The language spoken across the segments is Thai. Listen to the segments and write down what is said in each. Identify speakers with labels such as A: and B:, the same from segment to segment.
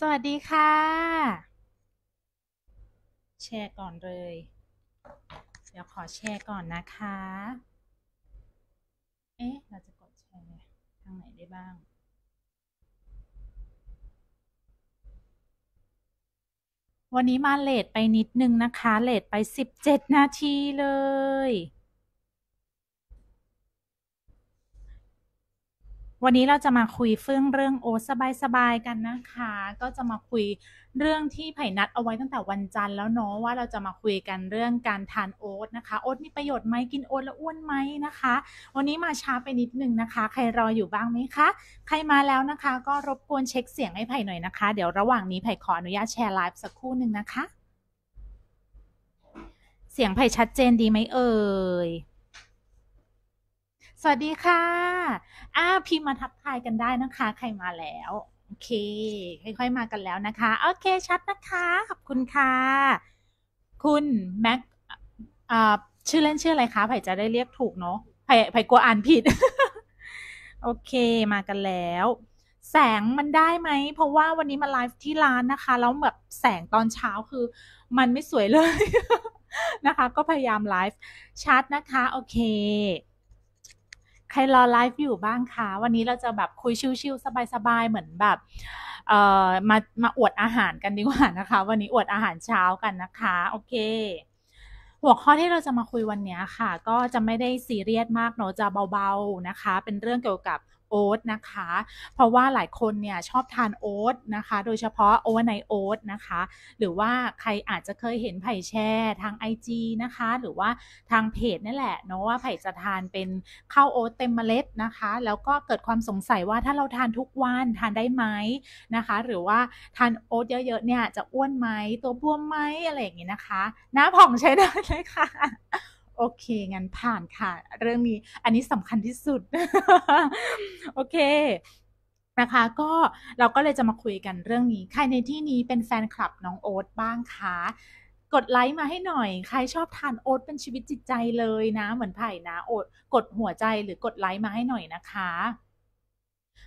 A: สวัสดีค่ะ แชร์ก่อนเลย เดี๋ยวขอแชร์ก่อนนะคะ เอ๊ะ เราจะกดแชร์ทางไหนได้บ้าง วันนี้มาเลทไปนิดนึงนะคะ เลทไป 17 นาทีเลยวันนี้เราจะมาคุยเฟื่องเรื่องโอสบายสบายกันนะคะ ก็จะมาคุยเรื่องที่ไผ่นัดเอาไว้ตั้งแต่วันจันทร์แล้วเนาะว่า เราจะมาคุยกันเรื่องการทานโอ๊ตนะคะ โอ๊ตมีประโยชน์ไหมกินโอ๊ตแล้วอ้วนไหมนะคะ วันนี้มาช้าไปนิดนึงนะคะ ใครรออยู่บ้างไหมคะ ใครมาแล้วนะคะ ก็รบกวนเช็คเสียงให้ไผ่หน่อยนะคะเดี๋ยวระหว่างนี้ไผ่ขออนุญาตแชร์ไลฟ์สักครู่หนึ่งนะคะ เสียงไผ่ชัดเจนดีไหมเอ่ยสวัสดีค่ะอ่าพิมพ์มาทักทายกันได้นะคะ ใครมาแล้ว โอเค ค่อยๆมากันแล้วนะคะ โอเคชัดนะคะ ขอบคุณค่ะ คุณแม็กอ่าชื่อเล่นชื่ออะไรคะไผ่จะได้เรียกถูกเนาะไผ่ไผ่กลัวอ่านผิด โอเคมากันแล้ว แสงมันได้ไหม เพราะว่าวันนี้มาไลฟ์ที่ร้านนะคะ แล้วแบบแสงตอนเช้าคือ มันไม่สวยเลยนะคะ ก็พยายามไลฟ์ชัดนะคะ โอเคใครรอไลฟ์อยู่บ้างคะวันนี้เราจะแบบคุยชิวๆสบายๆ เหมือนแบบ เอ่อมามาอวดอาหารกันดีกว่านะคะ วันนี้อวดอาหารเช้ากันนะคะ โอเค หัวข้อที่เราจะมาคุยวันนี้ค่ะ ก็จะไม่ได้ซีเรียสมากเนาะจะเบาๆนะคะ เป็นเรื่องเกี่ยวกับโอ๊ตนะคะ เพราะว่าหลายคนเนี่ยชอบทานโอ๊ตนะคะ โดยเฉพาะโอเวอร์ไนโอ๊ตนะคะ หรือว่าใครอาจจะเคยเห็นไผ่แช่ทาง IG นะคะ หรือว่าทางเพจนั่นแหละเนาะว่าไผ่จะทานเป็นข้าวโอ๊ตเต็มเมล็ดนะคะ แล้วก็เกิดความสงสัยว่าถ้าเราทานทุกวันทานได้ไหมนะคะ หรือว่าทานโอ๊ตเยอะๆเนี่ยจะอ้วนไหมตัวบวมไหมอะไรอย่างงี้นะคะหน้าผ่องใช้ได้เลยค่ะโอเค งั้นผ่านค่ะ เรื่องนี้ อันนี้สำคัญที่สุด โอเค นะคะ ก็เราก็เลยจะมาคุยกันเรื่องนี้ ใครในที่นี้เป็นแฟนคลับน้องโอ๊ตบ้างคะ กดไลค์มาให้หน่อย ใครชอบทานโอ๊ตเป็นชีวิตจิตใจเลยนะ เหมือนไผ่นะ โอ๊ตกดหัวใจหรือกดไลค์มาให้หน่อยนะคะ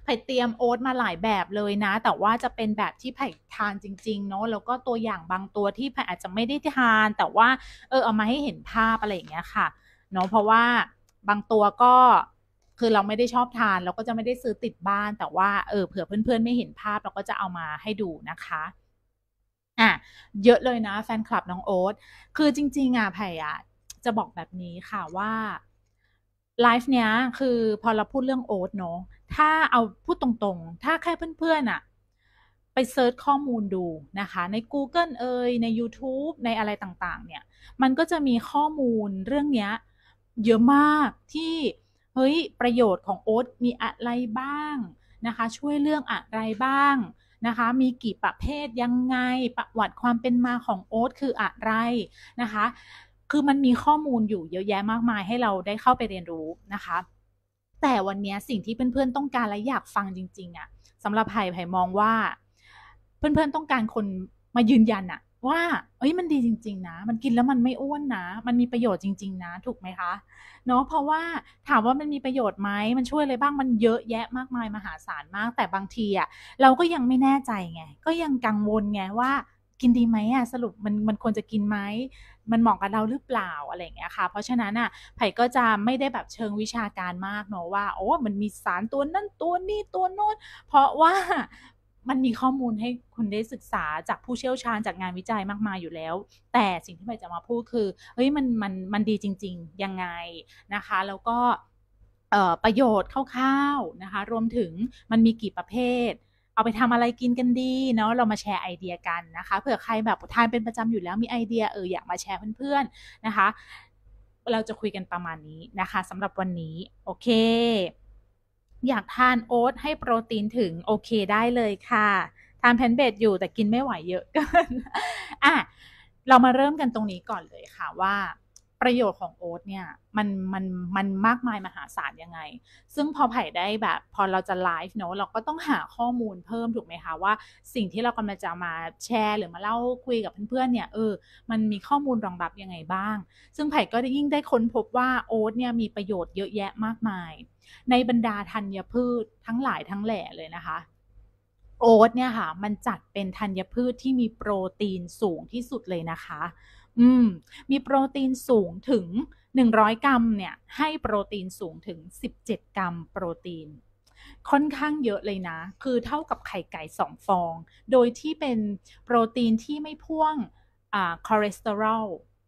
A: ไผ่เตรียมโอ๊ตมาหลายแบบเลยนะ แต่ว่าจะเป็นแบบที่ไผ่ทานจริงๆ เนาะแล้วก็ตัวอย่างบางตัวที่ไผ่อาจจะไม่ได้ทาน แต่ว่าเออเอามาให้เห็นภาพอะไรอย่างเงี้ยค่ะเนาะเพราะว่าบางตัวก็คือเราไม่ได้ชอบทาน เราก็จะไม่ได้ซื้อติดบ้าน แต่ว่า เออเผื่อเพื่อน ๆ ไม่เห็นภาพ เราก็จะเอามาให้ดูนะคะอ่ะเยอะเลยนะแฟนคลับน้องโอ๊ตคือจริงๆอ่ะไผ่อ่ะจะบอกแบบนี้ค่ะว่าไลฟ์เนี้ยคือพอเราพูดเรื่องโอ๊ตเนาะ ถ้าเอาพูดตรงๆ ถ้าแค่เพื่อน ๆอะไปเซิร์ชข้อมูลดูนะคะ ใน Google เอ่ยใน YouTube ในอะไรต่าง ๆ เนี่ย มันก็จะมีข้อมูลเรื่องเนี้ยเยอะมากที่ เฮ้ย ประโยชน์ของโอ๊ตมีอะไรบ้างนะคะ ช่วยเรื่องอะไรบ้างนะคะ มีกี่ประเภทยังไงประวัติความเป็นมาของโอ๊ตคืออะไรนะคะคือมันมีข้อมูลอยู่เยอะแยะมากมายให้เราได้เข้าไปเรียนรู้นะคะ แต่วันนี้สิ่งที่เพื่อนๆต้องการและอยากฟังจริง ๆอะ่ะสำหรับไผ่ไผ่มองว่า เพื่อนๆต้องการคนมายืนยันอะว่า เอ้ยมันดีจริง ๆ นะ มันกินแล้วมันไม่อ้วนนะ มันมีประโยชน์จริงๆนะถูกไหมคะเนาะเพราะว่าถามว่ามันมีประโยชน์ไหมมันช่วยอะไรบ้างมันเยอะแยะมากมายมหาศาลมาก แต่บางทีอะเราก็ยังไม่แน่ใจไง ก็ยังกังวลไงว่า กินดีไหมอ่ะสรุปมันมันควรจะกินไหมมันเหมาะกับเราหรือเปล่าอะไรเงี้ยค่ะ เพราะฉะนั้นอ่ะไผ่ก็จะไม่ได้แบบเชิงวิชาการมากเนาะว่า โอ้ มันมีสารตัวนั่นตัวนี้ตัวโน้นเพราะว่ามันมีข้อมูลให้คุณได้ศึกษาจากผู้เชี่ยวชาญจากงานวิจัยมากมายอยู่แล้ว แต่สิ่งที่ไผ่จะมาพูดคือ เฮ้ย มัน มัน มันดีจริงๆ ยังไงนะคะ แล้วก็ประโยชน์คร่าวๆนะคะ รวมถึงมันมีกี่ประเภทเอาไปทำอะไรกินกันดีเนาะเรามาแชร์ไอเดียกันนะคะเผื่อใครแบบทานเป็นประจำอยู่แล้วมีไอเดียเอออยากมาแชร์เพื่อนๆนะคะ เราจะคุยกันประมาณนี้นะคะสำหรับวันนี้ โอเค อยากทานโอ๊ตให้โปรตีนถึงโอเคได้เลยค่ะทานแพนเบดอยู่แต่กินไม่ไหวเยอะกันอ่ะเรามาเริ่มกันตรงนี้ก่อนเลยค่ะว่าประโยชน์ของโอ๊ตเนี่ย มันมันมันมากมายมหาศาลยังไง ซึ่งพอไผ่ได้แบบ พอเราจะไลฟ์เนาะเราก็ต้องหาข้อมูลเพิ่มถูกไหมคะ ว่าสิ่งที่เรากำลังจะมาแชร์หรือมาเล่าคุยกับเพื่อนๆเนี่ยเออ มันมีข้อมูลรองรับยังไงบ้าง ซึ่งไผ่ก็ได้ยิ่งได้ค้นพบว่าโอ๊ตเนี่ยมีประโยชน์เยอะแยะมากมาย ในบรรดาธัญพืชทั้งหลายทั้งแหล่เลยนะคะ โอ๊ตเนี่ยค่ะ มันจัดเป็นธัญพืชที่มีโปรตีนสูงที่สุดเลยนะคะอืมมีโปรตีนสูงถึง 100กรัมเนี่ยให้โปรตีนสูงถึง 17กรัมโปรตีน ค่อนข้างเยอะเลยนะ คือเท่ากับไข่ไก่สองฟอง โดยที่เป็นโปรตีนที่ไม่พ่วงคอเลสเตอรอล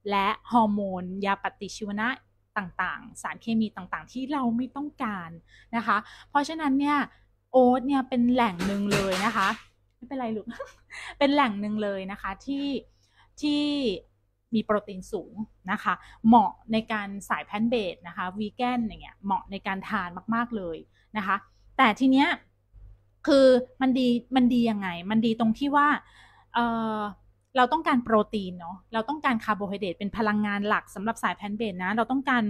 A: และฮอร์โมนยาปฏิชีวนะต่างๆ สารเคมีต่างๆที่เราไม่ต้องการนะคะ เพราะฉะนั้นเนี่ยโอ๊ตเนี่ยเป็นแหล่งหนึ่งเลยนะคะไม่เป็นไรลูกเป็นแหล่งหนึ่งเลยนะคะที่ที่มีโปรตีนสูงนะคะ เหมาะในการสายแพนเบดนะคะ วีแกนอย่างเงี้ยเหมาะในการทานมาก ๆเลยนะคะ แต่ทีเนี้ยคือมันดีมันดียังไง มันดีตรงที่ว่าเออเราต้องการโปรตีนเนาะ เราต้องการคาร์โบไฮเดรตเป็นพลังงานหลักสำหรับสายแพนเบนนะ เราต้องการ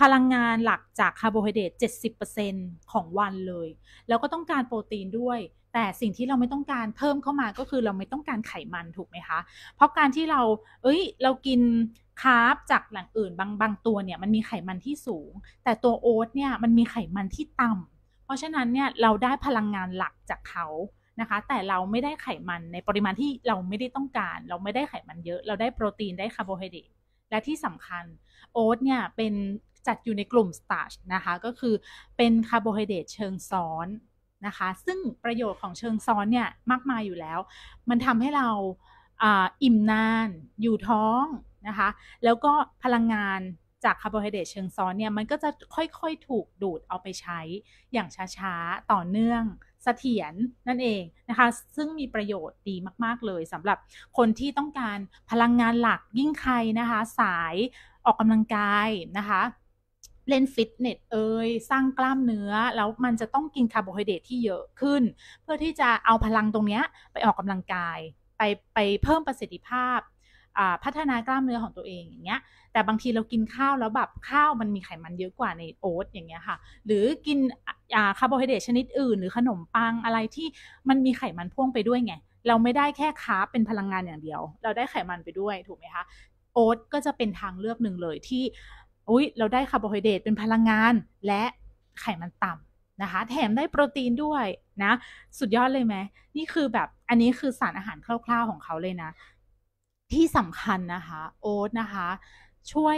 A: พลังงานหลักจากคาร์โบไฮเดรต70%ของวันเลย แล้วก็ต้องการโปรตีนด้วย แต่สิ่งที่เราไม่ต้องการเพิ่มเข้ามาก็คือเราไม่ต้องการไขมันถูกไหมคะ เพราะการที่เราเอ้ย เรากินคาร์บจากแหล่งอื่นบางบางตัวเนี่ยมันมีไขมันที่สูง แต่ตัวโอ๊ตเนี่ยมันมีไขมันที่ต่ำ เพราะฉะนั้นเนี่ยเราได้พลังงานหลักจากเขานะคะแต่เราไม่ได้ไขมันในปริมาณที่เราไม่ได้ต้องการ เราไม่ได้ไขมันเยอะ เราได้โปรตีนได้คาร์โบไฮเดรต และที่สำคัญโอ๊ตเนี่ยเป็นจัดอยู่ในกลุ่มสตาร์ชนะคะก็คือเป็นคาร์โบไฮเดรตเชิงซ้อนนะคะซึ่งประโยชน์ของเชิงซ้อนเนี่ยมากมายอยู่แล้ว มันทำให้เราอิ่มนานอยู่ท้องนะคะแล้วก็พลังงานจากคาร์โบไฮเดรตเชิงซ้อนเนี่ยมันก็จะค่อยๆถูกดูดเอาไปใช้อย่างช้าๆต่อเนื่องสถียรนั่นเอง นะคะ ซึ่งมีประโยชน์ดีมาก ๆ เลยสำหรับคนที่ต้องการพลังงานหลักยิ่งใครนะคะ สายออกกำลังกายนะคะ เล่นฟิตเนสเอ่ยสร้างกล้ามเนื้อแล้วมันจะต้องกินคาร์โบไฮเดรตที่เยอะขึ้น เพื่อที่จะเอาพลังตรงนี้ไปออกกำลังกาย ไปไปเพิ่มประสิทธิภาพพัฒนากล้ามเนื้อของตัวเองอย่างเงี้ย แต่บางทีเรากินข้าวแล้วแบบข้าวมันมีไขมันเยอะกว่าในโอ๊ตอย่างเงี้ยค่ะ หรือกินคาร์โบไฮเดรตชนิดอื่น หรือขนมปังอะไรที่มันมีไขมันพ่วงไปด้วยไง เราไม่ได้แค่คาร์บเป็นพลังงานอย่างเดียว เราได้ไขมันไปด้วยถูกไหมคะ โอ๊ตก็จะเป็นทางเลือกหนึ่งเลยที่อุ้ยเราได้คาร์โบไฮเดรตเป็นพลังงานและไขมันต่ำนะคะ แถมได้โปรตีนด้วยนะ สุดยอดเลยไหม นี่คือแบบอันนี้คือสารอาหารคร่าว ๆของเขาเลยนะที่สำคัญนะคะโอ๊ตนะคะ ช่วย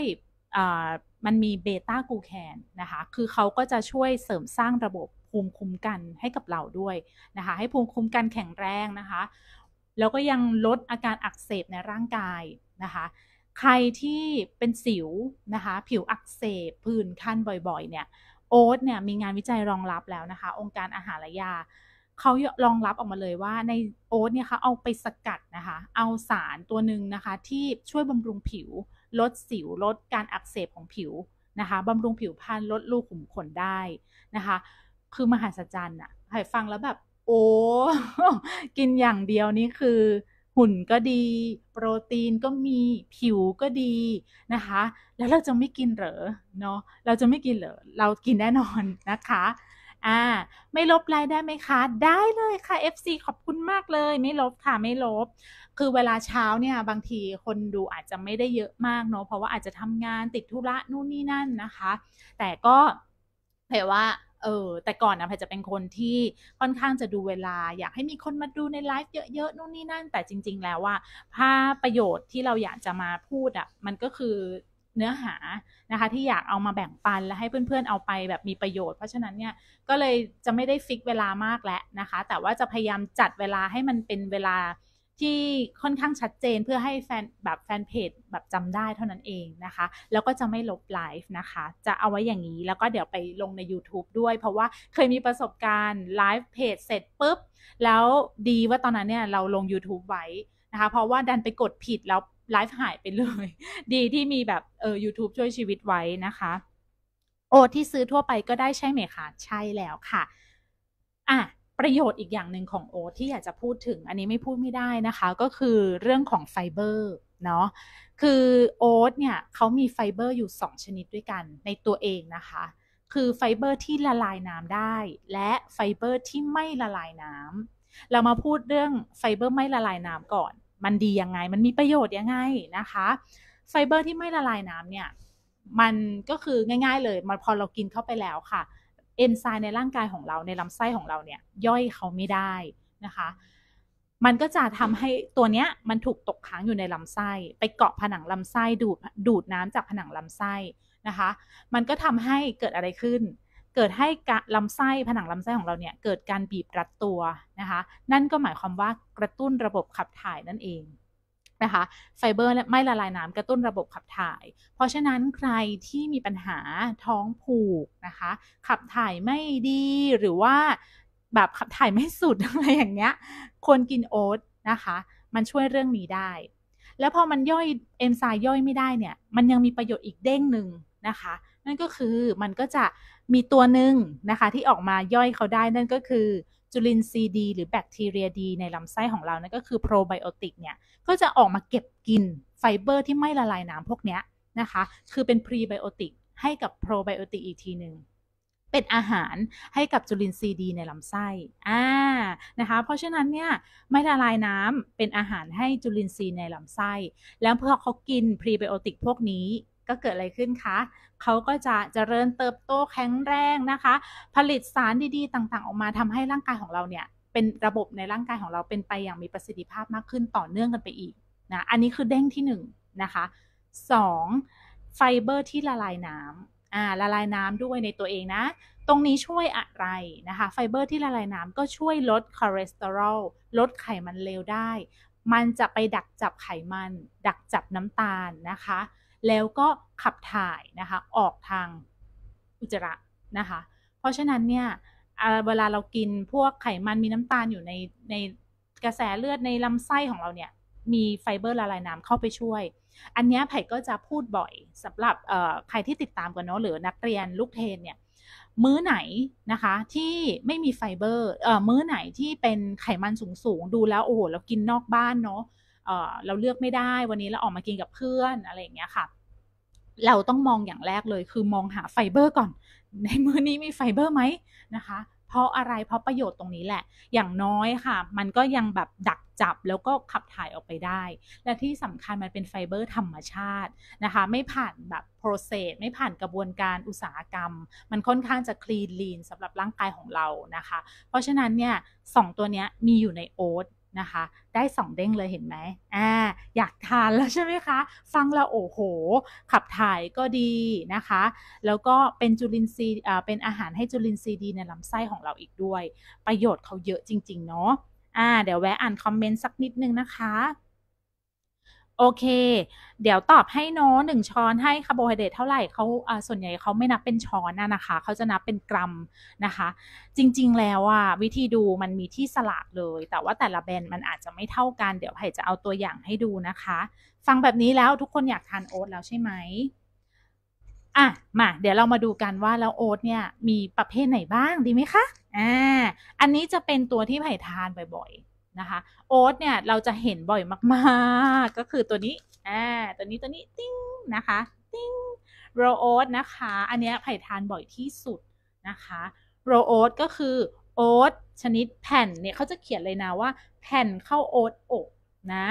A: มันมีเบต้ากูแคนนะคะ คือเขาก็จะช่วยเสริมสร้างระบบภูมิคุ้มกันให้กับเราด้วยนะคะ ให้ภูมิคุ้มกันแข็งแรงนะคะ แล้วก็ยังลดอาการอักเสบในร่างกายนะคะ ใครที่เป็นสิวนะคะ ผิวอักเสบพื่นคันบ่อยๆเนี่ยโอ๊ตเนี่ย มีงานวิจัยรองรับแล้วนะคะ องค์การอาหารและยาเขาลองรับออกมาเลยว่าในโอ๊ตเนี่ยคะเอาไปสกัดนะคะ เอาสารตัวหนึ่งนะคะ ที่ช่วยบำรุงผิวลดสิวลดการอักเสบของผิวนะคะบำรุงผิวพรรณลดรูขุมขนได้นะคะ คือมหัศจรรย์อะให้ฟังแล้วแบบ โอ้กินอย่างเดียวนี่คือ หุ่นก็ดี โปรตีนก็มีผิวก็ดีนะคะ แล้วเราจะไม่กินเหรอเนาะเราจะไม่กินเหรอเรากินแน่นอนนะคะอ่าไม่ลบไลน์ได้ไหมคะได้เลยค่ะ FC ขอบคุณมากเลยไม่ลบค่ะไม่ลบ คือเวลาเช้าเนี่ย บางทีคนดูอาจจะไม่ได้เยอะมากเนาะเพราะว่าอาจจะทำงานติดธุระนู่นนี่นั่นนะคะ แต่ก็ื่อว่าเออแต่ก่อนนะแพจะเป็นคนที่ค่อนข้างจะดูเวลาอยากให้มีคนมาดูในไลฟ์เยอะๆนู่นนี่นั่น แต่จริง ๆ แล้วว่าภาประโยชน์ที่เราอยากจะมาพูดอะ่ะ มันก็คือเนื้อหานะคะที่อยากเอามาแบ่งปันและให้เพื่อนๆ เอาไปแบบมีประโยชน์เพราะฉะนั้นเนี่ยก็เลยจะไม่ได้ฟิกเวลามากแล้วนะคะ แต่ว่าจะพยายามจัดเวลาให้มันเป็นเวลาที่ค่อนข้างชัดเจนเพื่อให้แฟนแบบแฟนเพจแบบจำได้เท่านั้นเองนะคะ แล้วก็จะไม่ลบไลฟ์นะคะจะเอาไว้อย่างนี้แล้วก็เดี๋ยวไปลงใน YouTube ด้วย เพราะว่าเคยมีประสบการณ์ไลฟ์เพจเสร็จปุ๊บแล้วดีว่าตอนนั้นเนี่ยเราลง YouTube ไว้นะคะ เพราะว่าดันไปกดผิดแล้วไลฟ์หายไปเลย ดีที่มีแบบเออ YouTube ช่วยชีวิตไว้นะคะ โอที่ซื้อทั่วไปก็ได้ใช่ไหมคะ ใช่แล้วค่ะอ่ะประโยชน์อีกอย่างหนึ่งของโอที่อยากจะพูดถึงอันนี้ไม่พูดไม่ได้นะคะ ก็คือเรื่องของไฟเบอร์เนาะคือโอ๊ตเนี่ยเขามีไฟเบอร์อยู่ 2 ชนิดด้วยกัน ในตัวเองนะคะ คือไฟเบอร์ที่ละลายน้ำได้ และไฟเบอร์ที่ไม่ละลายน้ำเรามาพูดเรื่องไฟเบอร์ไม่ละลายน้ำก่อนมันดียังไง มันมีประโยชน์ยังไงนะคะ ไฟเบอร์ที่ไม่ละลายน้ำเนี่ย มันก็คือง่ายๆเลย มันพอเรากินเข้าไปแล้วค่ะ เอนไซม์ในร่างกายของเราในลำไส้ของเราเนี่ย ย่อยเขาไม่ได้นะคะ มันก็จะทำให้ตัวเนี้ยมันถูกตกค้างอยู่ในลำไส้ไปเกาะผนังลำไส้ดูดดูดน้ำจากผนังลำไส้นะคะ มันก็ทำให้เกิดอะไรขึ้นเกิดให้ลำไส้ผนังลำไส้ของเราเนี่ยเกิดการบีบรัดตัวนะคะนั่นก็หมายความว่ากระตุ้นระบบขับถ่ายนั่นเองนะคะไฟเบอร์ไม่ละลายน้ำกระตุ้นระบบขับถ่าย เพราะฉะนั้นใครที่มีปัญหาท้องผูกนะคะ ขับถ่ายไม่ดีหรือว่าแบบขับถ่ายไม่สุดอะไรอย่างเงี้ยควรกินโอ๊ตนะคะ มันช่วยเรื่องนี้ได้ แล้วพอมันย่อยเอนไซม์ย่อยไม่ได้เนี่ยมันยังมีประโยชน์อีกเด้งหนึ่งนะคะ นั่นก็คือมันก็จะมีตัวหนึ่งนะคะ ที่ออกมาย่อยเขาได้นั่นก็คือจุลินทรีย์ดีหรือแบคทีเรียดีในลำไส้ของเรา นั่นก็คือโปรไบโอติกเนี่ยก็จะออกมาเก็บกินไฟเบอร์ที่ไม่ละลายน้ำพวกนี้นะคะ คือเป็นพรีไบโอติกให้กับโปรไบโอติกอีกทีหนึ่งเป็นอาหารให้กับจุลินทรีย์ดีในลำไส้อ่านะคะ เพราะฉะนั้นเนี่ยไม่ละลายน้ำเป็นอาหารให้จุลินทรีย์ในลำไส้ แล้วพอเขากินพรีไบโอติกพวกนี้ก็เกิดอะไรขึ้นคะเขาก็จะจะเจริญเติบโตแข็งแรงนะคะ ผลิตสารดีๆต่าง ๆ ออกมาทำให้ร่างกายของเราเนี่ย เป็นระบบในร่างกายของเราเป็นไปอย่างมีประสิทธิภาพมากขึ้นต่อเนื่องกันไปอีกนะ อันนี้คือเด้งที่1นนะคะ2ไฟเบอร์ที่ละลายน้ำอ่าละลายน้ำด้วยในตัวเองนะ ตรงนี้ช่วยอะไรนะคะ ไฟเบอร์ที่ละลายน้ำก็ช่วยลดคอเลสเตอรอล ลดไขมันเลวได้ มันจะไปดักจับไขมัน ดักจับน้ำตาลนะคะแล้วก็ขับถ่ายนะคะ ออกทางอุจจาระนะคะ เพราะฉะนั้นเนี่ยเวลาเรากินพวกไขมันมีน้ำตาลอยู่ในในกระแสเลือดในลำไส้ของเราเนี่ย มีไฟเบอร์ละลายน้ำเข้าไปช่วย อันนี้ไผ่ก็จะพูดบ่อย สำหรับใครที่ติดตามกันเนาะหรือนักเรียนลูกเทนเนี่ย มื้อไหนนะคะที่ไม่มีไฟเบอร์ เอ่อมื้อไหนที่เป็นไขมันสูงๆดูแล้วโอ้โหเรากินนอกบ้านเนาะเราเลือกไม่ได้ วันนี้เราออกมากินกับเพื่อนอะไรอย่างเงี้ยค่ะ เราต้องมองอย่างแรกเลยคือมองหาไฟเบอร์ก่อน ในมื้อนี้มีไฟเบอร์ไหมนะคะ เพราะอะไรเพราะประโยชน์ตรงนี้แหละ อย่างน้อยค่ะ มันก็ยังแบบดักจับแล้วก็ขับถ่ายออกไปได้ และที่สำคัญมันเป็นไฟเบอร์ธรรมชาตินะคะ ไม่ผ่านแบบโปรเซสไม่ผ่านกระบวนการอุตสาหกรรม มันค่อนข้างจะคลีนลีนสำหรับร่างกายของเรานะคะ เพราะฉะนั้นเนี่ยสองตัวนี้มีอยู่ในโอ๊ตนะคะ ได้สองเด้งเลยเห็นไหมอ่า อยากทานแล้วใช่ไหมคะ ฟังแล้วโอ้โห ขับถ่ายก็ดีนะคะ แล้วก็เป็นจุลินทรีย์เป็นอาหารให้จุลินทรีย์ดีในลำไส้ของเราอีกด้วย ประโยชน์เขาเยอะจริงๆเนาะอ่า เดี๋ยวแวะอ่านคอมเมนต์สักนิดนึงนะคะโอเค เดี๋ยวตอบให้นนองหนึ่งช้อนให้คาร์โบไฮเดรตเท่าไหร่เขาส่วนใหญ่เขาไม่นับเป็นช้อนนะคะ เขาจะนับเป็นกรัมนะคะ จริงๆแล้วอ่ะวิธีดูมันมีที่สลากเลย แต่ว่าแต่ละแบรนด์มันอาจจะไม่เท่ากัน เดี๋ยวไผ่จะเอาตัวอย่างให้ดูนะคะ ฟังแบบนี้แล้วทุกคนอยากทานโอ๊ตแล้วใช่ไหม อ่ะมาเดี๋ยวเรามาดูกันว่าแล้วโอ๊ตเนี่ยมีประเภทไหนบ้างดีไหมคะอ่าอันนี้จะเป็นตัวที่ไผ่ทานบ่อยๆนะคะโอ๊ตเนี่ยเราจะเห็นบ่อยมากๆ ก็คือตัวนี้อ่าตัวนี้ตัวนี้ติ้งนะคะติ้งโรโอ๊ตนะคะ อันนี้ไผ่ทานบ่อยที่สุดนะคะ โรโอ๊ตก็คือโอ๊ตชนิดแผ่นเนี่ยเขาจะเขียนเลยนะว่า แผ่นเข้าโอ๊ตอกนะ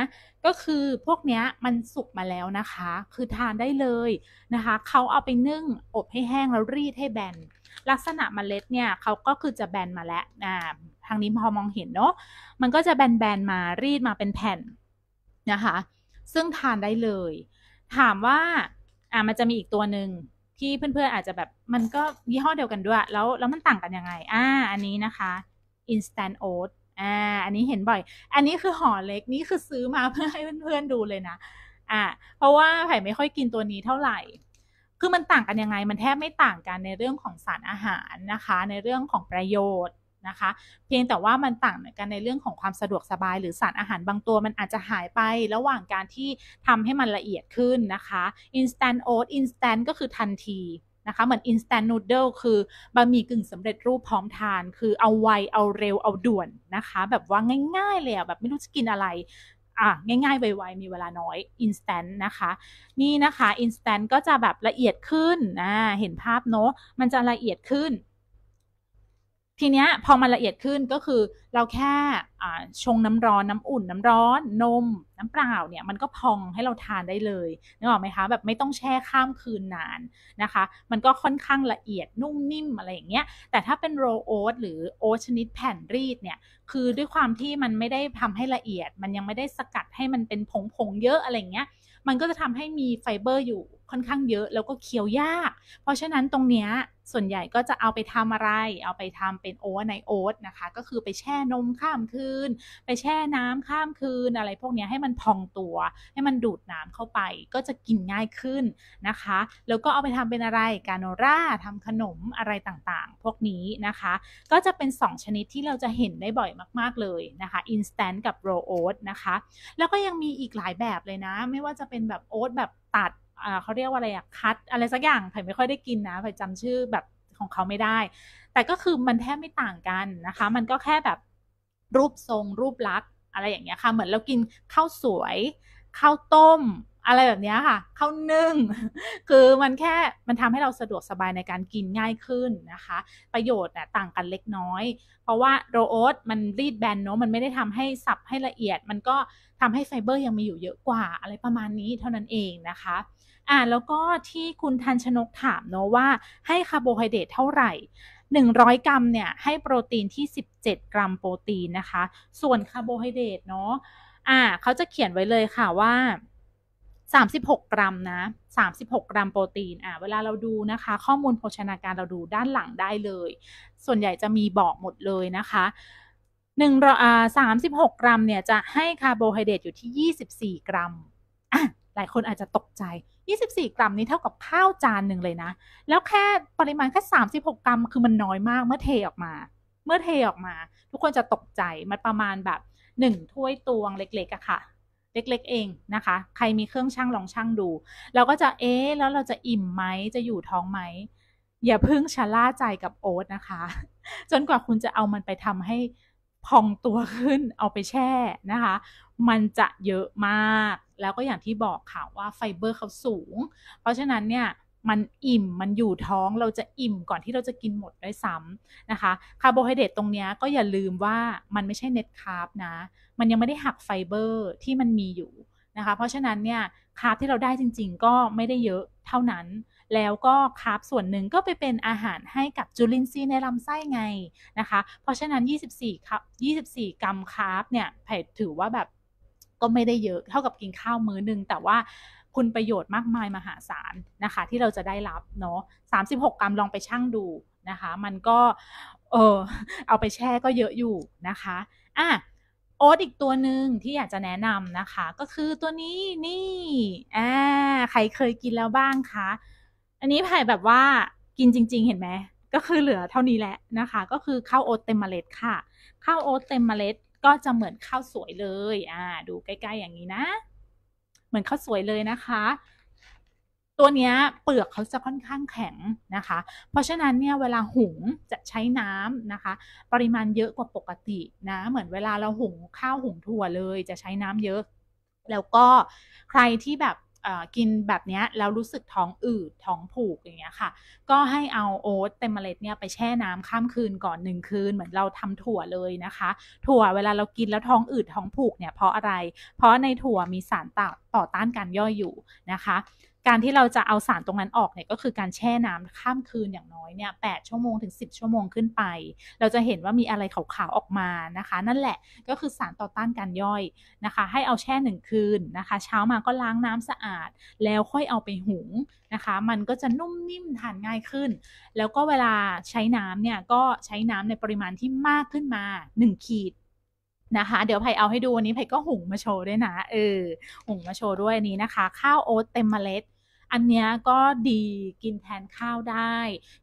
A: ก็คือพวกเนี้ยมันสุกมาแล้วนะคะ คือทานได้เลยนะคะเขาเอาไปนึ่งอบให้แห้งแล้วรีดให้แบนลักษณะมเมล็ดเนี่ยเขาก็คือจะแบนมาแล้วนะทางนี้พอมองเห็นเนาะมันก็จะแบนๆมารีดมาเป็นแผ่นนะคะ ซึ่งทานได้เลย ถามว่า อ่ามันจะมีอีกตัวหนึ่งที่เพื่อนๆอาจจะแบบ มันก็ยี่ห้อเดียวกันด้วย แล้วแล้วมันต่างกันยังไง อ่า อันนี้นะคะ instant oat อ่า อันนี้เห็นบ่อย อันนี้คือห่อเล็กนี่คือซื้อมาเพื่อให้เพื่อนๆดูเลยนะ อ่าเพราะว่าไผ่ไม่ค่อยกินตัวนี้เท่าไหร่ คือมันต่างกันยังไง มันแทบไม่ต่างกันในเรื่องของสารอาหารนะคะ ในเรื่องของประโยชน์นะคะเพียงแต่ว่ามันต่างกันในเรื่องของความสะดวกสบาย หรือสารอาหารบางตัวมันอาจจะหายไประหว่างการที่ทำให้มันละเอียดขึ้นนะคะ instant oat instant ก็คือทันทีนะคะเหมือน instant noodle คือบะหมี่กึ่งสำเร็จรูปพร้อมทาน คือเอาไว เอาเร็วเอาด่วนนะคะ แบบว่าง่าย ๆ เลยอะแบบไม่รู้จะกินอะไร อ่ะ ง่ายๆ ไว ๆ มีเวลาน้อย instant นะคะนี่นะคะ instant ก็จะแบบละเอียดขึ้นนะเห็นภาพเนาะมันจะละเอียดขึ้นทีเนี้ยพอมันละเอียดขึ้นก็คือเราแค่ชงน้ำร้อนน้ำอุ่น น้ำร้อนนมน้ำเปล่าเนี่ยมันก็พองให้เราทานได้เลยนึกออกไหมคะแบบไม่ต้องแช่ข้ามคืนนานนะคะ มันก็ค่อนข้างละเอียดนุ่มนิ่มอะไรอย่างเงี้ยแต่ถ้าเป็นโรโอ๊ตหรือโอ๊ตชนิดแผ่นรีดเนี่ยคือด้วยความที่มันไม่ได้ทำให้ละเอียด มันยังไม่ได้สกัดให้มันเป็นผงผงเยอะอะไรเงี้ยมันก็จะทำให้มีไฟเบอร์อยู่ค่อนข้างเยอะแล้วก็เคี้ยวยาก เพราะฉะนั้นตรงเนี้ยส่วนใหญ่ก็จะเอาไปทำอะไร เอาไปทำเป็นโอ๊ตในโอ๊ตนะคะ ก็คือไปแช่นมข้ามคืน ไปแช่น้ำข้ามคืน อะไรพวกนี้ให้มันพองตัว ให้มันดูดน้ำเข้าไป ก็จะกินง่ายขึ้นนะคะ แล้วก็เอาไปทำเป็นอะไร กาโนราทำขนมอะไรต่างๆ พวกนี้นะคะ ก็จะเป็น 2 ชนิดที่เราจะเห็นได้บ่อยมาก ๆเลยนะคะอินสแตนต์กับโรโอ๊ตนะคะ แล้วก็ยังมีอีกหลายแบบเลยนะ ไม่ว่าจะเป็นแบบโอ๊ตแบบตัดเขาเรียกว่าอะไรอะคัดอะไรสักอย่างไผ่ไม่ค่อยได้กินนะไผ่จำชื่อแบบของเขาไม่ได้ แต่ก็คือมันแทบไม่ต่างกันนะคะ มันก็แค่แบบรูปทรงรูปลักษณ์อะไรอย่างเงี้ยค่ะ เหมือนเรากินข้าวสวยข้าวต้ม อะไรแบบเนี้ยค่ะข้าวนึ่ง คือมันแค่มันทำให้เราสะดวกสบายในการกินง่ายขึ้นนะคะ ประโยชน์น่ต่างกันเล็กน้อย เพราะว่าโรโอสมันรีดแบนเนาะมันไม่ได้ทำให้สับให้ละเอียดมันก็ทำให้ไฟเบอร์ยังมีอยู่เยอะกว่าอะไรประมาณนี้เท่านั้นเองนะคะ่าแล้วก็ที่คุณทันชนกถามเนาะว่าให้คาร์โบไฮเดรตเท่าไหร่ 100กรัมเนี่ย ให้โปรตีนที่17 กรัมโปรตีนนะคะ ส่วนคาร์โบไฮเดรตเนาะอ่าเขาจะเขียนไว้เลยค่ะว่า 36 กรัมนะ36 กรัมโปรตีนอ่าเวลาเราดูนะคะ ข้อมูลโภชนาการเราดูด้านหลังได้เลย ส่วนใหญ่จะมีบอกหมดเลยนะคะหนึ่งอ่าสามสิบหกกรัมเนี่ยจะให้คาร์โบไฮเดรตอยู่ที่ยี่สิบสี่กรัมหลายคนอาจจะตกใจ 24 กรัมนี้เท่ากับข้าวจานหนึ่งเลยนะ แล้วแค่ปริมาณแค่ 36 กรัม คือมันน้อยมากเมื่อเทออกมา เมื่อเทออกมา ทุกคนจะตกใจ มันประมาณแบบ 1 ถ้วยตวงเล็ก ๆอะค่ะ เล็กๆเองนะคะ ใครมีเครื่องช่างลองช่างดู เราก็จะเอ๊แล้วเราจะอิ่มไหม จะอยู่ท้องไหม อย่าเพิ่งชะล่าใจกับโอ๊ตนะคะ จนกว่าคุณจะเอามันไปทำให้พองตัวขึ้นเอาไปแช่นะคะ มันจะเยอะมากแล้วก็อย่างที่บอกค่ะว่าไฟเบอร์เขาสูง เพราะฉะนั้นเนี่ยมันอิ่มมันอยู่ท้องเราจะอิ่มก่อนที่เราจะกินหมดด้วยซ้ำนะคะคาร์โบไฮเดรตตรงนี้ก็อย่าลืมว่ามันไม่ใช่เน็ตคาร์บนะมันยังไม่ได้หักไฟเบอร์ที่มันมีอยู่นะคะ เพราะฉะนั้นเนี่ยคาร์บที่เราได้จริงๆก็ไม่ได้เยอะเท่านั้นแล้วก็คาร์บส่วนหนึ่งก็ไปเป็นอาหารให้กับจุลินทรีย์ในลำไส้ไงนะคะ เพราะฉะนั้น 24ครับ24กรัมคาร์บเนี่ยถือว่าแบบก็ไม่ได้เยอะเท่ากับกินข้าวมื้อหนึ่งแต่ว่าคุณประโยชน์มากมายมหาศาลนะคะ ที่เราจะได้รับเนาะ36 กรัมลองไปชั่งดูนะคะ มันก็เออเอาไปแช่ก็เยอะอยู่นะคะอ่ะโอ๊ตอีกตัวหนึ่งที่อยากจะแนะนำนะคะ ก็คือตัวนี้นี่อ่าใครเคยกินแล้วบ้างคะอันนี้ไผ่แบบว่ากินจริงๆเห็นไหม ก็คือเหลือเท่านี้แหละนะคะ ก็คือข้าวโอ๊ตเต็มเมล็ดค่ะข้าวโอ๊ตเต็มเมล็ดก็จะเหมือนข้าวสวยเลยอ่า ดูใกล้ๆอย่างนี้นะ เหมือนข้าวสวยเลยนะคะ ตัวนี้เปลือกเขาจะค่อนข้างแข็งนะคะ เพราะฉะนั้นเนี่ยเวลาหุงจะใช้น้ำนะคะ ปริมาณเยอะกว่าปกตินะเหมือนเวลาเราหุงข้าวหุงถั่วเลยจะใช้น้ำเยอะ แล้วก็ใครที่แบบกินแบบนี้แล้วรู้สึกท้องอืดท้องผูกอย่างเงี้ยค่ะ ก็ให้เอาโอ๊ตเต็มเมล็ดเนี่ยไปแช่น้ำข้ามคืนก่อนหนึ่งคืนเหมือนเราทำถั่วเลยนะคะ ถั่วเวลาเรากินแล้วท้องอืดท้องผูกเนี่ยเพราะอะไร เพราะในถั่วมีสารต่อต้านการย่อยอยู่นะคะการที่เราจะเอาสารตรงนั้นออกเนี่ยก็คือการแช่น้ำข้ามคืนอย่างน้อยเนี่ยแชั่วโมงถึง 10 ชั่วโมงขึ้นไป เราจะเห็นว่ามีอะไรขาวๆออกมานะคะ นั่นแหละก็คือสารต่อต้านการย่อยนะคะให้เอาแช่หนึ่งคืนนะคะเช้ามาก็ล้างน้ำสะอาด แล้วค่อยเอาไปหุงนะคะ มันก็จะนุ่มนิ่มทานง่ายขึ้น แล้วก็เวลาใช้น้ำเนี่ยก็ใช้น้ำในปริมาณที่มากขึ้นมา 1 ขีดนะคะเดี๋ยวไพ่เอาให้ดูวันนี้ไพ่ก็หุงมาโชว์ด้วยนะเออหุงมาโชว์ด้วยนี้นะคะ ข้าวโอ๊ตเต็มเมล็ดอันนี้ก็ดีกินแทนข้าวได้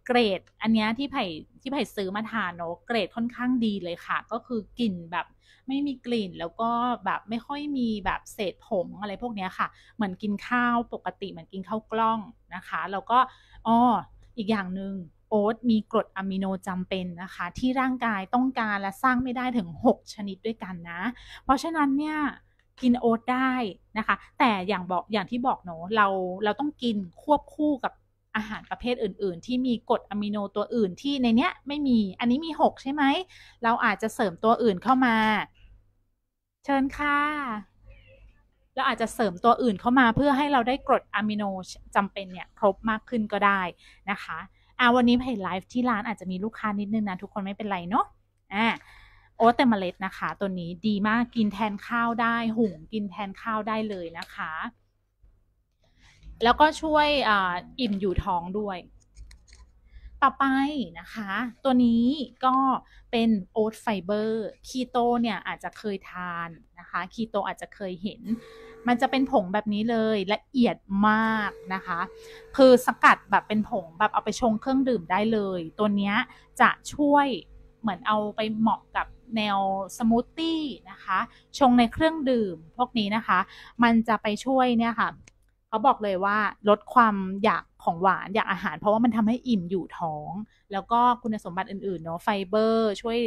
A: เกรดอันนี้ที่ไผ่ที่ไผ่ซื้อมาทานเนาะเกรดค่อนข้างดีเลยค่ะ ก็คือกลิ่นแบบไม่มีกลิ่นแล้วก็แบบไม่ค่อยมีแบบเศษผงอะไรพวกนี้ค่ะเหมือนกินข้าวปกติเหมือนกินข้าวกล้องนะคะแล้วก็อ้ออีกอย่างหนึ่งโอ๊ตมีกรดอะมิโนจำเป็นนะคะ ที่ร่างกายต้องการและสร้างไม่ได้ถึง 6ชนิดด้วยกันนะ เพราะฉะนั้นเนี่ยกินโอ๊ตได้นะคะ แต่อย่างบอกอย่างที่บอกเนาะเราเราต้องกินควบคู่กับอาหารประเภทอื่น ๆ ที่มีกรดอะมิโนตัวอื่น ที่ในเนี้ยไม่มีอันนี้มี6ใช่ไหม เราอาจจะเสริมตัวอื่นเข้ามา เชิญค่ะ เราอาจจะเสริมตัวอื่นเข้ามาเพื่อให้เราได้กรดอะมิโนจำเป็นเนี่ยครบมากขึ้นก็ได้นะคะอาวันนี้เพจไลฟ์ที่ร้านอาจจะมีลูกค้านิดนึงนะทุกคนไม่เป็นไรเนาะอ่าโอ๊ตแต่เมล็ดนะคะ ตัวนี้ดีมากกินแทนข้าวได้หุงกินแทนข้าวได้เลยนะคะ แล้วก็ช่วยออิ่มอยู่ท้องด้วย ต่อไปนะคะ ตัวนี้ก็เป็นโอ๊ตไฟเบอร์ คีโตเนี่ยอาจจะเคยทานนะคะ คีโตอาจจะเคยเห็นมันจะเป็นผงแบบนี้เลยละเอียดมากนะคะ คือสกัดแบบเป็นผง แบบเอาไปชงเครื่องดื่มได้เลย ตัวนี้จะช่วยเหมือนเอาไปเหมาะกับแนวสมูทตี้นะคะชงในเครื่องดื่มพวกนี้นะคะ มันจะไปช่วยเนี่ยค่ะเขาบอกเลยว่าลดความอยากของหวานอยากอาหารเพราะว่ามันทำให้อิ่มอยู่ท้อง แล้วก็คุณสมบัติอื่นๆเนาะไฟเบอร์ ช่วย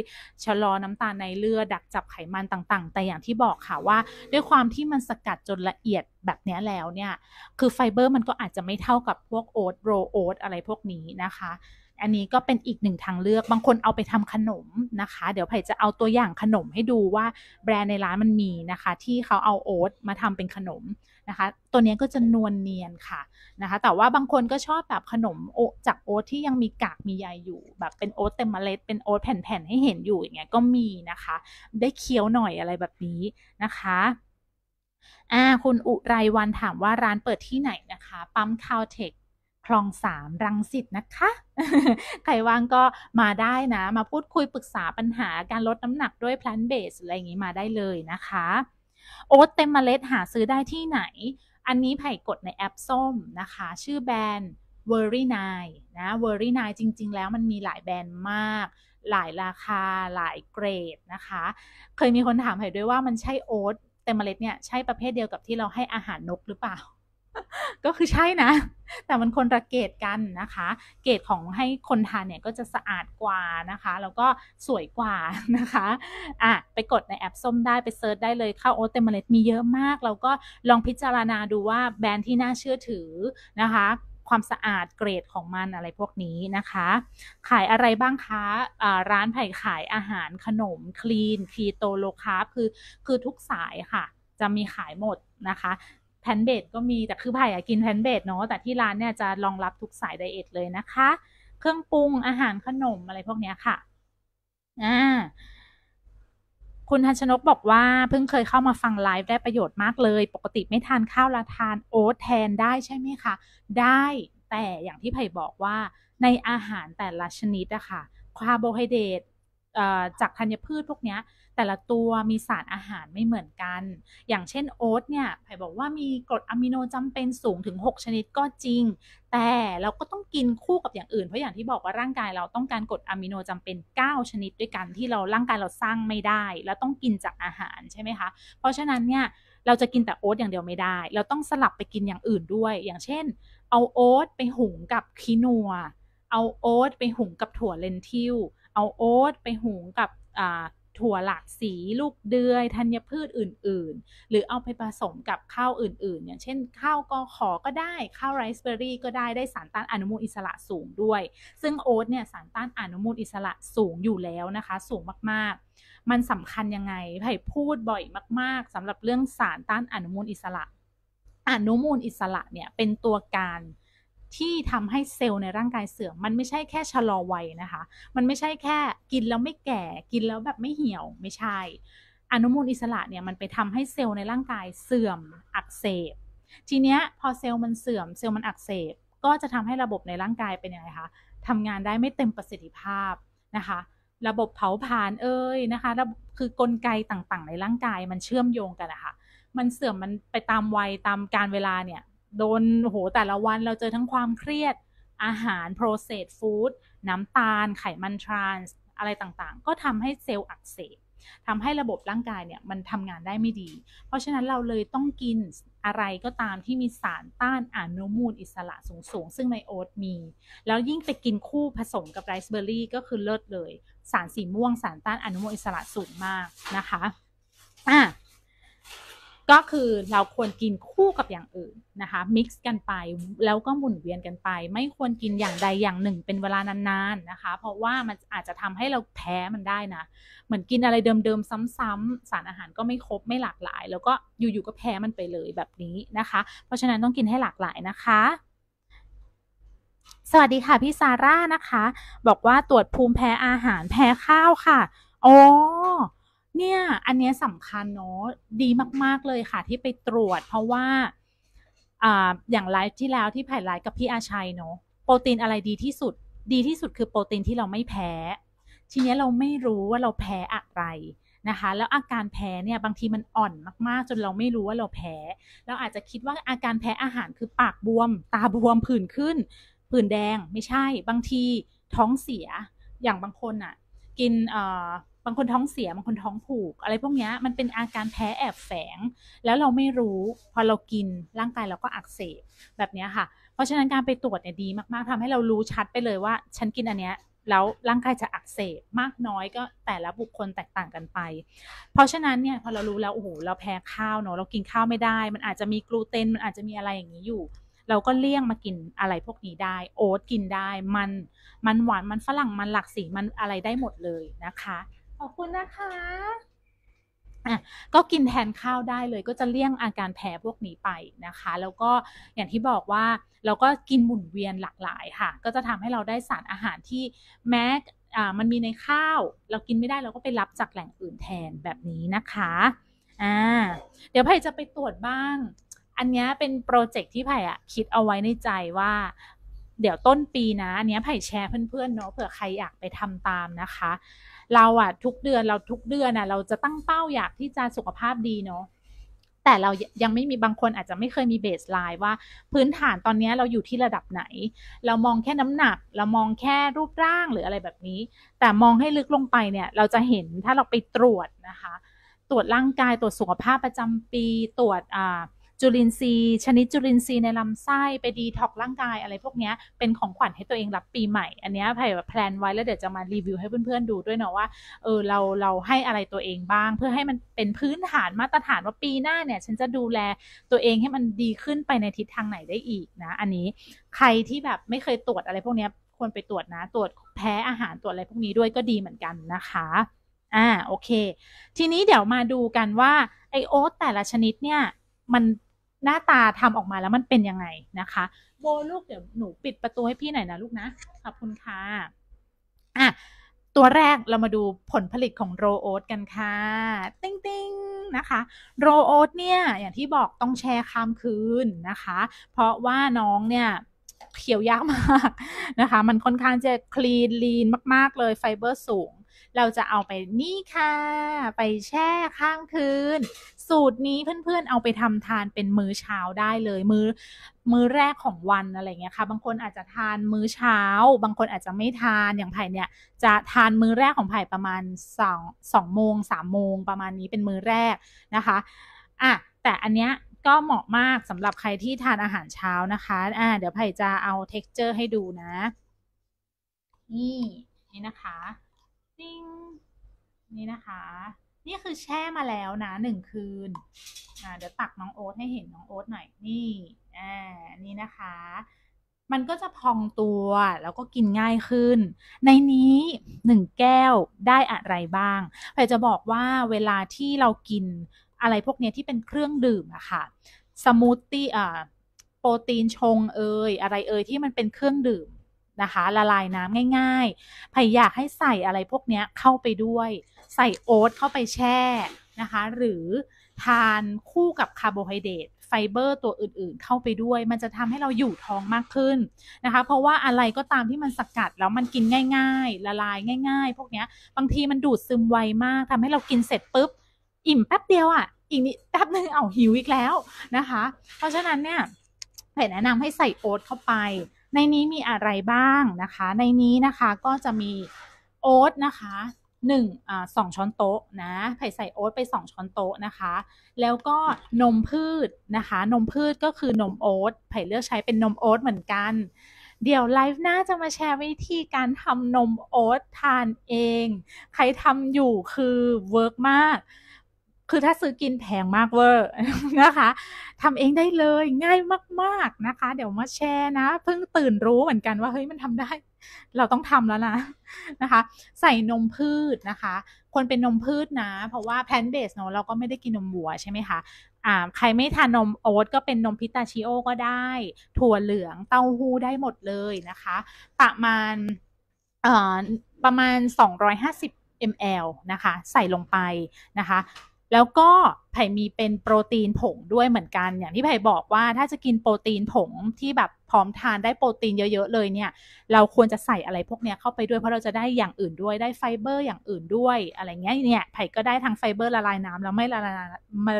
A: ชะลอน้ำตาลในเลือดดักจับไขมันต่างๆ แต่อย่างที่บอกค่ะว่าด้วยความที่มันสกัดจนละเอียดแบบนี้แล้วเนี่ย คือไฟเบอร์ มันก็อาจจะไม่เท่ากับพวกโอ๊ตโรโอ๊ตอะไรพวกนี้นะคะ อันนี้ก็เป็นอีกหนึ่งทางเลือกบางคนเอาไปทำขนมนะคะ เดี๋ยวไผ่จะเอาตัวอย่างขนมให้ดูว่าแบรนด์ในร้านมันมีนะคะ ที่เขาเอาโอ๊ตมาทำเป็นขนมะคะ ตัวนี้ก็จะนวลเนียนค่ะนะคะ แต่ว่าบางคนก็ชอบแบบขนม โอจากโอ๊ตที่ยังมีกากมีใยอยู่ แบบเป็นโอ๊ตเต็มเมล็ดเป็นโอ๊ตแผ่นๆให้เห็นอยู่อย่างเงี้ยก็มีนะคะ ได้เคี้ยวหน่อยอะไรแบบนี้นะคะ อ่า คุณอุไรวันถามว่าร้านเปิดที่ไหนนะคะ ปั๊มคาวเทคคลองสามรังสิตนะคะ ใครว่างก็มาได้นะ มาพูดคุยปรึกษาปัญหาการลดน้ำหนักด้วยแพลนเบสอะไรอย่างนี้มาได้เลยนะคะโอ๊ตเต็มเมล็ดหาซื้อได้ที่ไหน อันนี้ไผ่กดในแอปส้มนะคะ ชื่อแบรนด์ w o r r y 9นะ w o r r y 9จริงๆ แล้วมันมีหลายแบรนด์มาก หลายราคา หลายเกรดนะคะ เคยมีคนถามไผ่ด้วยว่ามันใช่โอ๊ตเต็มเมล็ดเนี่ย ใช่ประเภทเดียวกับที่เราให้อาหารนกหรือเปล่าก็คือใช่นะ แต่มันคนระเกตกันนะคะ เกตของให้คนทานเนี่ยก็จะสะอาดกว่านะคะ แล้วก็สวยกว่านะคะอ่ะไปกดในแอปส้มได้ไปเซิร์ชได้เลยข้าวโอ๊ตเต็มเมล็ดมีเยอะมาก แล้วก็ลองพิจารณาดูว่าแบรนด์ที่น่าเชื่อถือนะคะ ความสะอาดเกรดของมันอะไรพวกนี้นะคะ ขายอะไรบ้างคะะร้านไผ่ขายอาหารขนมคลีนคีโตโลคาร์คือคือทุกสายค่ะจะมีขายหมดนะคะแพนเบดก็มีแต่คือไผ่กินแพนเบดเนาะแต่ที่ร้านเนี่ยจะรองรับทุกสายไดเอทเลยนะคะ เครื่องปรุงอาหารขนมอะไรพวกเนี้ยค่ะ อ่า คุณทันชนกบอกว่าเพิ่งเคยเข้ามาฟังไลฟ์ได้ประโยชน์มากเลย ปกติไม่ทานข้าวละทานโอ๊ตแทนได้ใช่ไหมคะ ได้แต่อย่างที่ไผ่บอกว่าในอาหารแต่ละชนิดอะคะ่ะคาร์โบไฮเดรจากธัญพืชพวกนี้แต่ละตัวมีสารอาหารไม่เหมือนกัน อย่างเช่นโอ๊ตเนี่ยไผ่บอกว่ามีกรดอะมิโนจำเป็นสูงถึง 6 ชนิดก็จริง แต่เราก็ต้องกินคู่กับอย่างอื่นเพราะอย่างที่บอกว่าร่างกายเราต้องการกรดอะมิโนจำเป็น 9 ชนิดด้วยกัน ที่เราร่างกายเราสร้างไม่ได้ แล้วต้องกินจากอาหารใช่ไหมคะเพราะฉะนั้นเนี่ยเราจะกินแต่โอ๊ตอย่างเดียวไม่ได้ เราต้องสลับไปกินอย่างอื่นด้วย อย่างเช่น เอาโอ๊ตไปหุงกับคีนัวเอาโอ๊ตไปหุงกับถั่วเลนทิลเอาโอ๊ตไปหุงกับถั่วหลากสีลูกเดือยธัญพืชอื่น ๆ หรือเอาไปผสมกับข้าวอื่น ๆ อย่างเช่นข้าวกอขอก็ได้ข้าวไรซ์เบอร์รี่ ก็ได้ได้สารต้านอนุมูลอิสระสูงด้วย ซึ่งโอ๊ตเนี่ยสารต้านอนุมูลอิสระสูงอยู่แล้วนะคะสูงมาก ๆ มันสำคัญยังไงไผ่พูดบ่อยมาก ๆ สำหรับเรื่องสารต้านอนุมูลอิสระอนุมูลอิสระเนี่ยเป็นตัวการที่ทำให้เซลล์ในร่างกายเสื่อม มันไม่ใช่แค่ชะลอวัยนะคะ มันไม่ใช่แค่กินแล้วไม่แก่ กินแล้วแบบไม่เหี่ยว ไม่ใช่ อนุมูลอิสระเนี่ยมันไปทำให้เซลล์ในร่างกายเสื่อม อักเสบ ทีเนี้ยพอเซลล์มันเสื่อม เซลล์มันอักเสบ ก็จะทำให้ระบบในร่างกายเป็นยังไงคะทำงานได้ไม่เต็มประสิทธิภาพนะคะ ระบบเผาผลาญเอ้ยนะคะระบบคือกลไกต่างๆ ในร่างกายมันเชื่อมโยงกันนะคะมันเสื่อมมันไปตามวัยตามการเวลาเนี่ยโดนโห แต่ละวันเราเจอทั้งความเครียดอาหาร processed food น้ำตาล ไขมันทรานส์อะไรต่างๆ ก็ทำให้เซลล์อักเสบทำให้ระบบร่างกายเนี่ย มันทำงานได้ไม่ดี เพราะฉะนั้นเราเลยต้องกินอะไรก็ตามที่มีสารต้านอนุมูลอิสระสูงๆ ซึ่งในโอ๊ตมี แล้วยิ่งไปกินคู่ผสมกับไรซ์เบอร์รี่ ก็คือเลิศเลยสารสีม่วงสารต้านอนุมูลอิสระสูงมากนะคะอ่ะก็คือเราควรกินคู่กับอย่างอื่นนะคะ มิกซ์กันไปแล้วก็หมุนเวียนกันไป ไม่ควรกินอย่างใดอย่างหนึ่งเป็นเวลานานๆนะคะ เพราะว่ามันอาจจะทำให้เราแพ้มันได้นะเหมือนกินอะไรเดิมๆซ้ำ ๆ สารอาหารก็ไม่ครบไม่หลากหลาย แล้วก็อยู่ๆก็แพ้มันไปเลยแบบนี้นะคะ เพราะฉะนั้นต้องกินให้หลากหลายนะคะ สวัสดีค่ะ พี่ซาร่านะคะ บอกว่าตรวจภูมิแพ้อาหารแพ้ข้าวค่ะอ๋อเนี่ยอันนี้สำคัญเนาะดีมาก ๆเลยค่ะ ที่ไปตรวจเพราะว่า อ่าอย่างไลฟ์ที่แล้วที่ผ่นไลฟ์กับพี่อาชัยเนาะโปรตีนอะไรดีที่สุด ดีที่สุดคือโปรตีนที่เราไม่แพ้ ทีนี้เราไม่รู้ว่าเราแพ้อะไรนะคะ แล้วอาการแพ้เนี่ยบางทีมันอ่อนมากๆ จนเราไม่รู้ว่าเราแพ้ เราอาจจะคิดว่าอาการแพ้อาหารคือปากบวม ตาบวมผื่นขึ้น ผื่นแดงไม่ใช่บางทีท้องเสียอย่างบางคนอะ่ะ กินบางคนท้องเสีย บางคนท้องผูก อะไรพวกนี้มันเป็นอาการแพ้แอบแฝง แล้วเราไม่รู้ พอเรากินร่างกายเราก็อักเสบแบบนี้ค่ะ เพราะฉะนั้นการไปตรวจเนี่ยดีมากๆ ทำให้เรารู้ชัดไปเลยว่าฉันกินอันเนี้ยแล้วร่างกายจะอักเสบมากน้อยก็แต่ละบุคคลแตกต่างกันไป เพราะฉะนั้นเนี่ยพอเรารู้แล้วโอ้โหเราแพ้ข้าวเนาะเรากินข้าวไม่ได้ มันอาจจะมีกลูเตนมันอาจจะมีอะไรอย่างนี้อยู่ เราก็เลี่ยงมากินอะไรพวกนี้ได้ โอ๊ตกินได้ มันมันหวานมันฝรั่งมันหลักสีมันอะไรได้หมดเลยนะคะขอบคุณนะคะ อ่ะ ก็กินแทนข้าวได้เลยก็จะเลี่ยงอาการแพ้พวกนี้ไปนะคะ แล้วก็อย่างที่บอกว่าเราก็กินหมุนเวียนหลากหลายค่ะ ก็จะทำให้เราได้สารอาหารที่แม้มันมีในข้าว เรากินไม่ได้เราก็ไปรับจากแหล่งอื่นแทนแบบนี้นะคะ อ่า เดี๋ยวไผ่จะไปตรวจบ้าง อันนี้เป็นโปรเจกต์ที่ไผ่อะคิดเอาไว้ในใจว่า เดี๋ยวต้นปีนะอันนี้ไผ่แชร์เพื่อนๆเนาะเผื่อใครอยากไปทำตามนะคะเราอะทุกเดือนเราทุกเดือนอะเราจะตั้งเป้าอยากที่จะสุขภาพดีเนาะแต่เรายังไม่มีบางคนอาจจะไม่เคยมีเบสไลน์ว่า พื้นฐานตอนนี้เราอยู่ที่ระดับไหน เรามองแค่น้ำหนัก เรามองแค่รูปร่างหรืออะไรแบบนี้ แต่มองให้ลึกลงไปเนี่ย เราจะเห็นถ้าเราไปตรวจนะคะ ตรวจร่างกายตรวจสุขภาพประจำปี ตรวจอ่าจุลินทรีย์ชนิดจุลินทรีย์ในลำไส้ไปดีท็อกร่างกายอะไรพวกนี้เป็นของขวัญให้ตัวเองรับปีใหม่อันนี้ไา่แบบแพลนไว้แล้วเดี๋ยวจะมารีวิวให้เพื่อนๆดูด้วยเนาะว่า เออเราเราให้อะไรตัวเองบ้างเพื่อให้มันเป็นพื้นฐานมาตรฐานว่าปีหน้าเนี่ย ฉันจะดูแลตัวเองให้มันดีขึ้นไปในทิศทางไหนได้อีกนะอันนี้ใครที่แบบไม่เคยตรวจอะไรพวกนี้ควรไปตรวจนะ ตรวจแพ้อาหารตรวจอะไรพวกนี้ด้วยก็ดีเหมือนกันนะคะอ่าโอเค ทีนี้เดี๋ยวมาดูกันว่าไอโอ๊ตแต่ละชนิดเนี่ยมันหน้าตาทำออกมาแล้วมันเป็นยังไงนะคะ โบลูกเดี๋ยวหนูปิดประตูให้พี่หน่อยนะลูกนะ ขอบคุณค่ะ อ่ะตัวแรกเรามาดูผลผลิตของโรโอ๊ตกันค่ะ ติ้งติ้งนะคะ โรโอ๊ตเนี่ยอย่างที่บอกต้องแช่์้ามคืนนะคะ เพราะว่าน้องเนี่ยเขียวยากมากนะคะ มันค่อนข้างจะคลีนลีนมาก ๆ เลยไฟเบอร์สูง เราจะเอาไปนี่ค่ะ ไปแช่ข้างคืนสูตรนี้เพื่อนๆเอาไปทำทานเป็นมื้อเช้าได้เลย มื้อมื้อแรกของวันอะไรเงี้ยค่ะบางคนอาจจะทานมื้อเช้า บางคนอาจจะไม่ทานอย่างไผ่เนี่ยจะทานมื้อแรกของไผ่ประมาณสองสองโมงสามโมงประมาณนี้เป็นมื้อแรกนะคะอ่ะแต่อันเนี้ยก็เหมาะมากสำหรับใครที่ทานอาหารเช้านะคะอ่าเดี๋ยวไผ่จะเอา texture ให้ดูนะ นี่นี่นะคะจงนี่นะคะนี่คือแช่มาแล้วนะหนึ่งคืนอ่าเดี๋ยวตักน้องโอ๊ตให้เห็นน้องโอ๊ตหน่อยนี่อ่านี่นะคะ มันก็จะพองตัวแล้วก็กินง่ายขึ้น ในนี้หนึ่งแก้วได้อะไรบ้างไปจะบอกว่าเวลาที่เรากินอะไรพวกนี้ที่เป็นเครื่องดื่มอะค่ะ สมูทตี้อ่าโปรตีนชงเอยอะไรเอยที่มันเป็นเครื่องดื่มนะคะ ละลายน้ำง่ายๆไผ่อยากให้ใส่อะไรพวกนี้เข้าไปด้วย ใส่โอ๊ตเข้าไปแช่นะคะ หรือทานคู่กับคาร์โบไฮเดรตไฟเบอร์ ตัวอื่นๆเข้าไปด้วย มันจะทำให้เราอยู่ท้องมากขึ้นนะคะ เพราะว่าอะไรก็ตามที่มันสกัดแล้วมันกินง่าย ๆ ละลายง่าย ๆ พวกนี้บางทีมันดูดซึมไวมาก ทำให้เรากินเสร็จปุ๊บ อิ่มแป๊บเดียวอะ่ะอีกนิดแป๊บนึงเอาหิวอีกแล้วนะคะ เพราะฉะนั้นเนี่ยแแนะนำให้ใส่โอ๊ตเข้าไปในนี้มีอะไรบ้างนะคะ ในนี้นะคะก็จะมีโอ๊ตนะคะหนึ่งอ่าสองช้อนโต๊ะนะไผ่ใส่โอ๊ตไปสองช้อนโต๊ะนะคะ แล้วก็นมพืชนะคะ นมพืชก็คือนมโอ๊ตไผ่เลือกใช้เป็นนมโอ๊ตเหมือนกัน เดี๋ยวไลฟ์หน้าจะมาแชร์วิธีการทำนมโอ๊ตทานเอง ใครทำอยู่คือเวิร์กมากคือถ้าซื้อกินแพงมากเวอร์นะคะ ทำเองได้เลย ง่ายมากๆนะคะ เดี๋ยวมาแชร์นะ เพิ่งตื่นรู้เหมือนกันว่า เฮ้ยมันทำได้ เราต้องทำแล้ว นะนะคะ ใส่นมพืชนะคะ ควรเป็นนมพืชนะ เพราะว่าแพนเบสเนาะเราก็ไม่ได้กินนมวัวใช่ไหมคะอ่าใครไม่ทานนมโอ๊ตก็เป็นนมพิตาชิโอก็ได้ ถั่วเหลือง เต้าหู้ได้หมดเลยนะคะ ประมาณอประมาณ 250 ml นะคะ ใส่ลงไปนะคะแล้วก็ไผ่มีเป็นโปรตีนผงด้วยเหมือนกัน อย่างที่ไผ่บอกว่าถ้าจะกินโปรตีนผงที่แบบพร้อมทานได้โปรตีนเยอะๆเลยเนี่ย เราควรจะใส่อะไรพวกเนี้ย เข้าไปด้วยเพราะเราจะได้อย่างอื่นด้วยได้ไฟเบอร์อย่างอื่น ด้วยอะไรเงี้ยเนี่ยไผ่ก็ได้ทั้งไฟเบอร์ละลายน้ำแล้วไม่ละลายมา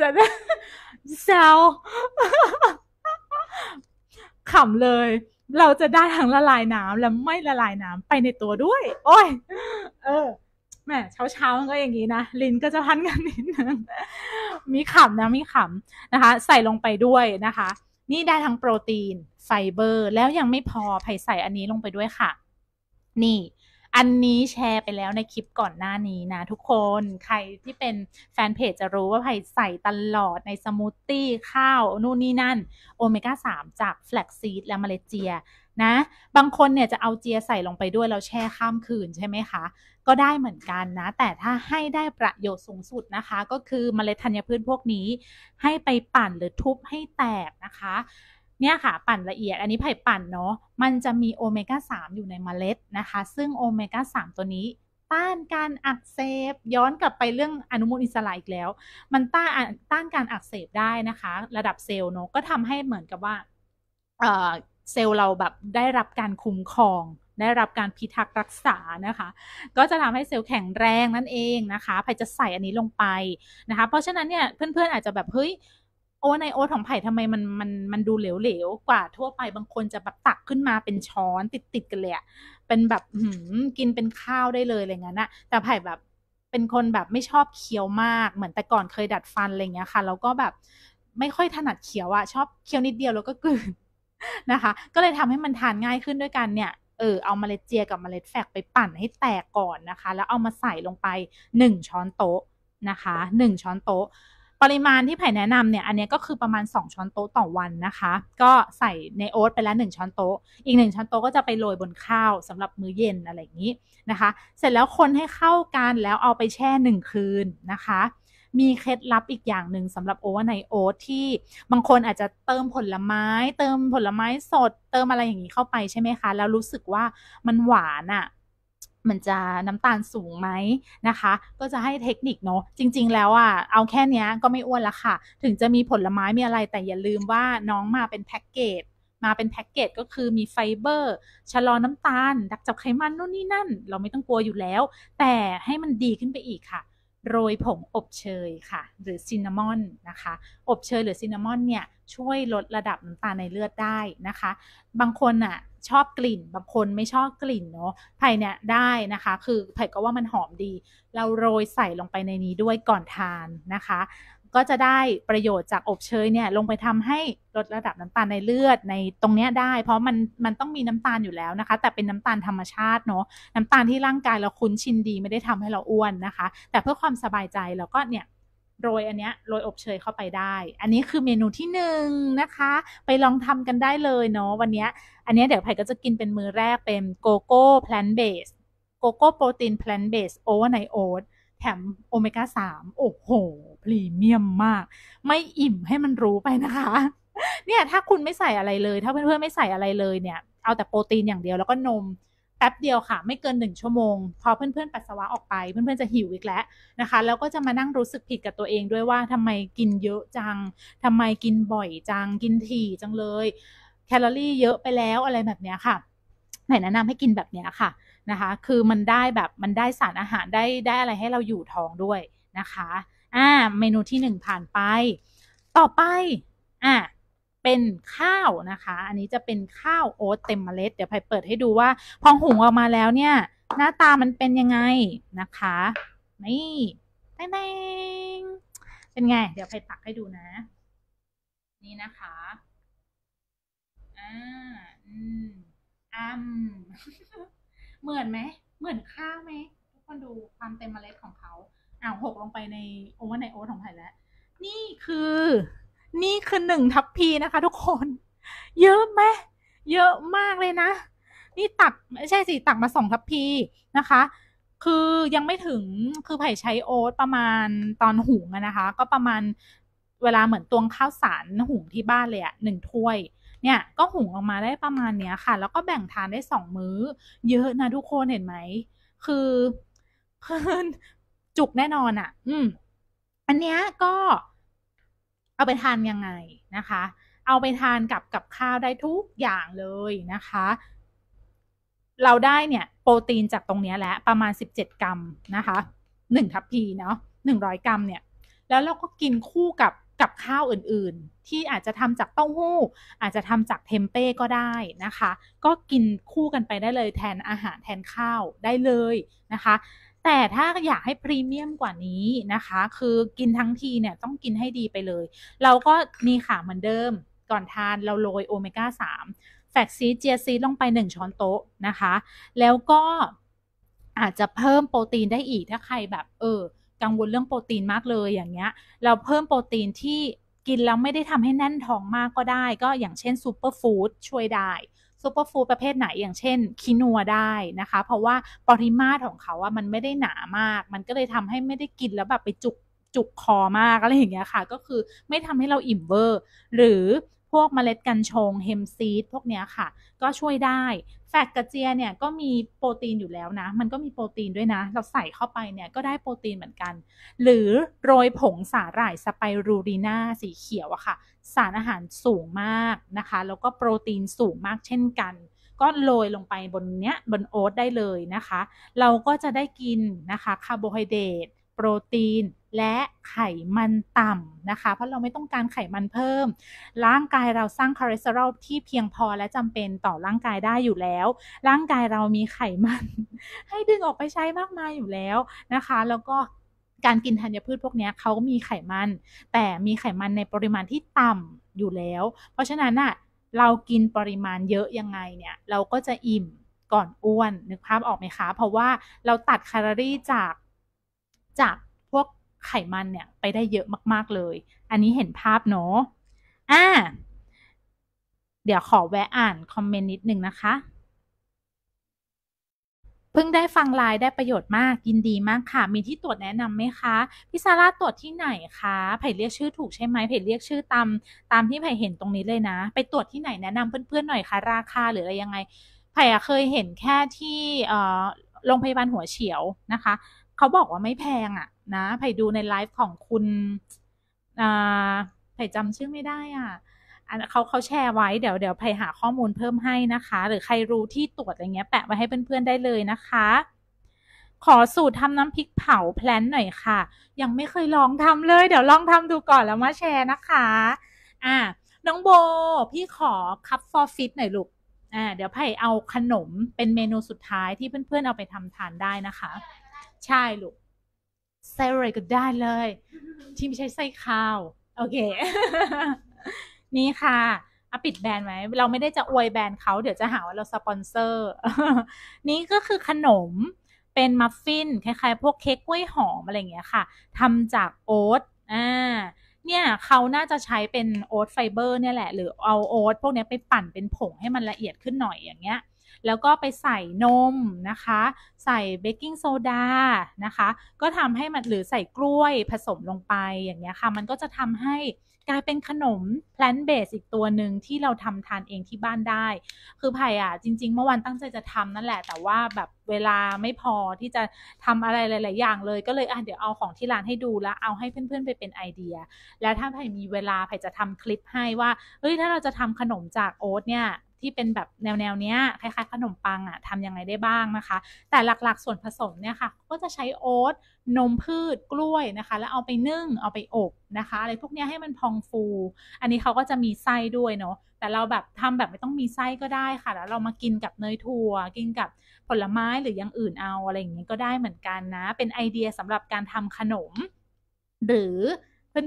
A: จะได้แซวขำเลยเราจะได้ทั้งละลายน้ำและไม่ละลายน้ำไปในตัวด้วย โอ้ย เออ แมมเช้าเช้ามันก็อย่างนี้นะ ลิ้นก็จะพันกันนิดนึง มีขำนะมีขำนะคะ ใส่ลงไปด้วยนะคะ นี่ได้ทั้งโปรตีน ไฟเบอร์แล้วยังไม่พอไผ่ใส่อันนี้ลงไปด้วยค่ะ นี่อันนี้แชร์ไปแล้วในคลิปก่อนหน้านี้นะ ทุกคนใครที่เป็นแฟนเพจจะรู้ว่าไผ่ใส่ตลอดในสมูทตี้ข้าวนู่นนี่นั่น โอเมก้า3 จากแฟลกซีดและมาเลเซียนะ บางคนเนี่ยจะเอาเจียใส่ลงไปด้วยแล้วแช่ข้ามคืนใช่ไหมคะ ก็ได้เหมือนกันนะ แต่ถ้าให้ได้ประโยชน์สูงสุดนะคะ ก็คือมเมล็ดธัญพืชพวกนี้ ให้ไปปั่นหรือทุบให้แตกนะคะเนี่ยค่ะปั่นละเอียด อันนี้ไผ่ปั่นเนาะมันจะมีโอเมก้า3อยู่ในเมล็ดนะคะ ซึ่งโอเมก้า3 ตัวนี้ต้านการอักเสบย้อนกลับไปเรื่องอนุมูลอิสระอีกแล้ว มันต้านต้านการอักเสบได้นะคะ ระดับเซลล์เนาะก็ทำให้เหมือนกับว่าเเซลล์เราแบบได้รับการคุ้มครอง ได้รับการพิทักษ์รักษานะคะ ก็จะทำให้เซลล์แข็งแรงนั่นเองนะคะไผ่จะใส่อันนี้ลงไปนะคะเพราะฉะนั้นเนี่ยเพื่อนๆอาจจะแบบเฮ้ยโอในโอของไผ่ทำไมมันมันมันดูเหลว ๆ กว่า ทั่วไปบางคนจะแบบตักขึ้นมาเป็นช้อนติดติดกันเลยอะเป็นแบบหืมกินเป็นข้าวได้เลยอะไรเงี้ยนะแต่ไผ่แบบเป็นคนแบบไม่ชอบเคี้ยวมากเหมือนแต่ก่อนเคยดัดฟันอะไรเงี้ยค่ะ แล้วก็แบบ ไม่ค่อยถนัดเคี้ยวอะชอบเคี้ยวนิดเดียวแล้วก็กลืนนะคะ ก็เลยทำให้มันทานง่ายขึ้นด้วยกันเนี่ย เออเอาเมล็ดเจียกับเมล็ดแฟกไปปั่นให้แตกก่อนนะคะ แล้วเอามาใส่ลงไป1ช้อนโต๊ะนะคะ1ช้อนโต๊ะปริมาณที่ไผ่แนะนำเนี่ย อันนี้ก็คือประมาณ 2 ช้อนโต๊ะต่อวันนะคะ ก็ใส่ในโอ๊ตไปแล้ว1ช้อนโต๊ะ อีก 1ช้อนโต๊ะก็จะไปโรยบนข้าว สำหรับมื้อเย็นอะไรอย่างนี้นะคะ เสร็จแล้วคนให้เข้ากันแล้วเอาไปแช่ 1 คืนนะคะ มีเคล็ดลับอีกอย่างหนึ่งสำหรับโอเวอร์ไนโอ๊ตที่บางคนอาจจะเติมผลไม้ เติมผลไม้สด เติมอะไรอย่างนี้เข้าไปใช่ไหมคะ แล้วรู้สึกว่ามันหวานอะ่ะมันจะน้ำตาลสูงไหมนะคะ ก็จะให้เทคนิคเนาะจริงๆ แล้วอะ่ะ เอาแค่นี้ก็ไม่อ้วนละค่ะ ถึงจะมีผลไม้มีอะไรแต่อย่าลืมว่าน้องมาเป็นแพ็กเกจ มาเป็นแพ็กเกจ ก็คือมีไฟเบอร์ ชะลอน้ำตาล ดักจับไขมันนู่นนี่นั่น เราไม่ต้องกลัวอยู่แล้ว แต่ให้มันดีขึ้นไปอีกค่ะโรยผงอบเชยค่ะ หรือซินนามอนนะคะ อบเชยหรือซินนามอนเนี่ย ช่วยลดระดับน้ำตาลในเลือดได้นะคะ บางคนอะ่ะ ชอบกลิ่นบางคนไม่ชอบกลิ่นเนาะไผ่เนี่ย ได้นะคะ คือไผ่ก็ว่ามันหอมดี เราโรยใส่ลงไปในนี้ด้วยก่อนทานนะคะก็จะได้ประโยชน์จากอบเชยเนี่ยลงไปทำให้ลดระดับน้ำตาลในเลือดในตรงเนี้ยได้ เพราะมันมันต้องมีน้ำตาลอยู่แล้วนะคะ แต่เป็นน้ำตาลธรรมชาติเนาะน้ำตาลที่ร่างกายเราคุ้นชินดีไม่ได้ทำให้เราอ้วนนะคะ แต่เพื่อความสบายใจเราก็เนี่ยโรยอันเนี้ยโรยอบเชยเข้าไปได้ อันนี้คือเมนูที่หนึ่งนะคะไปลองทำกันได้เลยเนาะวันเนี้ยอันเนี้ยเดี๋ยวไผ่ก็จะกินเป็นมือแรกเป็นโกโก้แพลนเบสโกโก้โปรตีนแพลนเบสโอเวอร์ไนโอ๊ตแถมโอเมก้า3โอ้โหพรีเมียมมาก ไม่อิ่มให้มันรู้ไปนะคะ เนี่ยถ้าคุณไม่ใส่อะไรเลย ถ้าเพื่อนๆไม่ใส่อะไรเลยเนี่ย เอาแต่โปรตีนอย่างเดียวแล้วก็นมแป๊บเดียวค่ะ ไม่เกินหนึ่งชั่วโมง พอเพื่อนๆปัสสาวะออกไป เพื่อนๆจะหิวอีกแล้วนะคะ แล้วก็จะมานั่งรู้สึกผิดกับตัวเองด้วยว่าทำไมกินเยอะจัง ทำไมกินบ่อยจังกินถี่จังเลย แคลอรี่เยอะไปแล้วอะไรแบบนี้ค่ะไหนแนะนำให้กินแบบนี้ค่ะนะคะ คือมันได้แบบมันได้สารอาหาร ได้ได้อะไร ให้เราอยู่ท้องด้วยนะคะ อ่า เมนูที่หนึ่งผ่านไป ต่อไป อ่าเป็นข้าวนะคะ อันนี้จะเป็น ข้าวโอ๊ตเต็มเมล็ด เดี๋ยวไพเปิดให้ดูว่า พอหุงออกมาแล้ว เนี่ย หน้าตามันเป็นยังไงนะคะ นี่แตงเป็นไง เดี๋ยวไพตักให้ดูนะ นี่นะคะ อ่า อืมอเหมือนไหม เหมือนข้าวไหม ทุกคนดูความเต็มเมล็ดของเขาอ้าวหกลงไปในโอเวอร์ไนโอตของไผ่แล้วนี่คือ นี่คือหนึ่งทัพพีนะคะทุกคน เยอะไหม เยอะมากเลยนะ นี่ตักไม่ใช่สิ ตักมาสองทัพพีนะคะ คือยังไม่ถึง คือไผ่ใช้โอ๊ตประมาณตอนหุงนะคะ ก็ประมาณเวลาเหมือนตวงข้าวสารหุงที่บ้านเลยอะหนึ่งถ้วยเนี่ยก็หุงออกมาได้ประมาณเนี้ยค่ะแล้วก็แบ่งทานได้สองมื้อ เยอะนะทุกคนเห็นไหมคือจุกแน่นอนอะ่ะ อืมอันเนี้ยก็ เอาไปทานยังไงนะคะ เอาไปทานกับกับข้าวได้ทุกอย่างเลยนะคะ เราได้เนี่ย โปรตีนจากตรงนี้แล้วประมาณ 17 กรัมนะคะ1ทัพพีเนาะ100 กรัมเนี่ย แล้วเราก็กินคู่กับกับข้าวอื่นๆ ที่อาจจะทำจากเต้าหู้อาจจะทำจากเทมเป้ก็ได้นะคะ ก็กินคู่กันไปได้เลยแทนอาหารแทนข้าวได้เลยนะคะ แต่ถ้าอยากให้พรีเมียมกว่านี้นะคะ คือกินทั้งทีเนี่ยต้องกินให้ดีไปเลย เราก็นี่ค่ะเหมือนเดิมก่อนทานเราโรยโอเมก้า3แฟกซีเจียซีลงไป 1 ช้อนโต๊ะนะคะ แล้วก็อาจจะเพิ่มโปรตีนได้อีกถ้าใครแบบเออกังวลเรื่องโปรตีนมากเลยอย่างเงี้ย เราเพิ่มโปรตีนที่กินแล้วไม่ได้ทำให้แน่นท้องมากก็ได้ ก็อย่างเช่นซูเปอร์ฟู้ดช่วยได้ซูเปอร์ฟู้ดประเภทไหนอย่างเช่นคินัวได้นะคะ เพราะว่าปริมาตรของเขาอะมันไม่ได้หนามาก มันก็เลยทำให้ไม่ได้กินแล้วแบบไปจุกจุกคอมากอะไรอย่างเงี้ยค่ะก็คือไม่ทำให้เราอิ่มเวอร์หรือพวกเมล็ดกัญชงเฮมซีดพวกเนี้ยค่ะ ก็ช่วยได้ แฟกกระเจียเนี่ย ก็มีโปรตีนอยู่แล้วนะ มันก็มีโปรตีนด้วยนะ เราใส่เข้าไปเนี่ย ก็ได้โปรตีนเหมือนกัน หรือโรยผงสาหร่ายสไปรูรีนาสีเขียวอะค่ะ สารอาหารสูงมากนะคะ แล้วก็โปรตีนสูงมากเช่นกัน ก็โรยลงไปบนเนี้ยบนโอ๊ตได้เลยนะคะ เราก็จะได้กินนะคะคาร์โบไฮเดรตโปรตีนและไขมันต่ำนะคะ เพราะเราไม่ต้องการไขมันเพิ่ม ร่างกายเราสร้างคอเลสเตอรอลที่เพียงพอและจำเป็นต่อร่างกายได้อยู่แล้ว ร่างกายเรามีไขมัน ให้ดึงออกไปใช้มาก มายอยู่แล้วนะคะ แล้วก็การกินธัญพืชพวกนี้เขามีไขมัน แต่มีไขมันในปริมาณที่ต่ำอยู่แล้ว เพราะฉะนั้นอะเรากินปริมาณเยอะยังไงเนี่ย เราก็จะอิ่มก่อนอ้วนนึกภาพออกไหมคะ เพราะว่าเราตัดแคลอรี่จากจากพวกไขมันเนี่ยไปได้เยอะมากๆเลย อันนี้เห็นภาพเนาะอ่าเดี๋ยวขอแวะอ่านคอมเมนต์นิดนึงนะคะ เพิ่งได้ฟังไลน์ได้ประโยชน์มากยินดีมากค่ะ มีที่ตรวจแนะนำไหมคะ พิซาร่าตรวจที่ไหนคะผผ่เรียกชื่อถูกใช่ไหมผผ่เรียกชื่อตาม ตามที่ผผ่เห็นตรงนี้เลยนะ ไปตรวจที่ไหนแนะนำเพื่อนๆหน่อยคะ่ะราคาหรืออะไรยังไงผผ่เคยเห็นแค่ที่โรงพยาบาลหัวเฉียวนะคะเขาบอกว่าไม่แพงอะนะไผ่ดูในไลฟ์ของคุณไผ่จำชื่อไม่ได้อ่ะ อันเขาเขาแชร์ไว้เดี๋ยวเดี๋ยวไผ่หาข้อมูลเพิ่มให้นะคะ หรือใครรู้ที่ตรวจอะไรเงี้ย แปะไว้ให้เพื่อนๆได้เลยนะคะ ขอสูตรทำน้ำพริกเผาแพลนหน่อยค่ะ ยังไม่เคยลองทำเลย เดี๋ยวลองทำดูก่อนแล้วมาแชร์นะคะ อ่าน้องโบ พี่ขอคัพฟอร์ฟิตหน่อยลูกอ่าเดี๋ยวไผ่เอาขนมเป็นเมนูสุดท้ายที่เพื่อนๆเอาไปทำทานได้นะคะใช่ลูกไส้อะไรก็ได้เลย ที่ไม่ใช่ไส้ข้าว โอเค นี่ค่ะอาปิดแบรนด์ไหม เราไม่ได้จะอวยแบรนด์เขาเดี๋ยวจะหาว่าเราสปอนเซอร์นี่ก็คือขนมเป็นมัฟฟินคล้ายๆพวกเค้กกล้วยหอมอะไรอย่างเงี้ยค่ะทำจากโอ๊ตอ่าเนี่ย เขาน่าจะใช้เป็นโอ๊ตไฟเบอร์เนี่ยแหละหรือเอาโอ๊ตพวกนี้ไปปั่นเป็นผงให้มันละเอียดขึ้นหน่อยอย่างเงี้ยแล้วก็ไปใส่นมนะคะ ใส่เบกกิ้งโซดานะคะ ก็ทำให้มันหรือใส่กล้วยผสมลงไปอย่างเงี้ยค่ะ มันก็จะทำให้กลายเป็นขนมแพลนเบสอีกตัวหนึ่งที่เราทำทานเองที่บ้านได้ คือไผ่อ่ะจริงๆ เมื่อวันตั้งใจจะทำนั่นแหละ แต่ว่าแบบเวลาไม่พอที่จะทำอะไรหลายๆอย่างเลยก็เลยอ่ะเดี๋ยวเอาของที่ร้านให้ดูแล้วเอาให้เพื่อนๆไปเป็นไอเดีย แล้วถ้าไผ่มีเวลาไผ่จะทำคลิปให้ว่าเฮ้ยถ้าเราจะทำขนมจากโอ๊ตเนี่ยที่เป็นแบบแนวแนวเนี้ยคล้าย ๆขนมปังอะ่ะทำยังไงได้บ้างนะคะ แต่หลักๆ ส่วนผสมเนี่ยค่ะ ก็จะใช้โอ๊ตนมพืชกล้วยนะคะ แล้วเอาไปนึ่งเอาไปอบนะคะอะไรพวกนี้ให้มันพองฟู อันนี้เขาก็จะมีไส้ด้วยเนาะแต่เราแบบทำแบบไม่ต้องมีไส้ก็ได้ค่ะ แล้วเรามากินกับเนยถั่วกินกับผลไม้หรืออย่างอื่นเอาอะไรอย่างเงี้ยก็ได้เหมือนกันนะ เป็นไอเดียสำหรับการทำขนมหรือ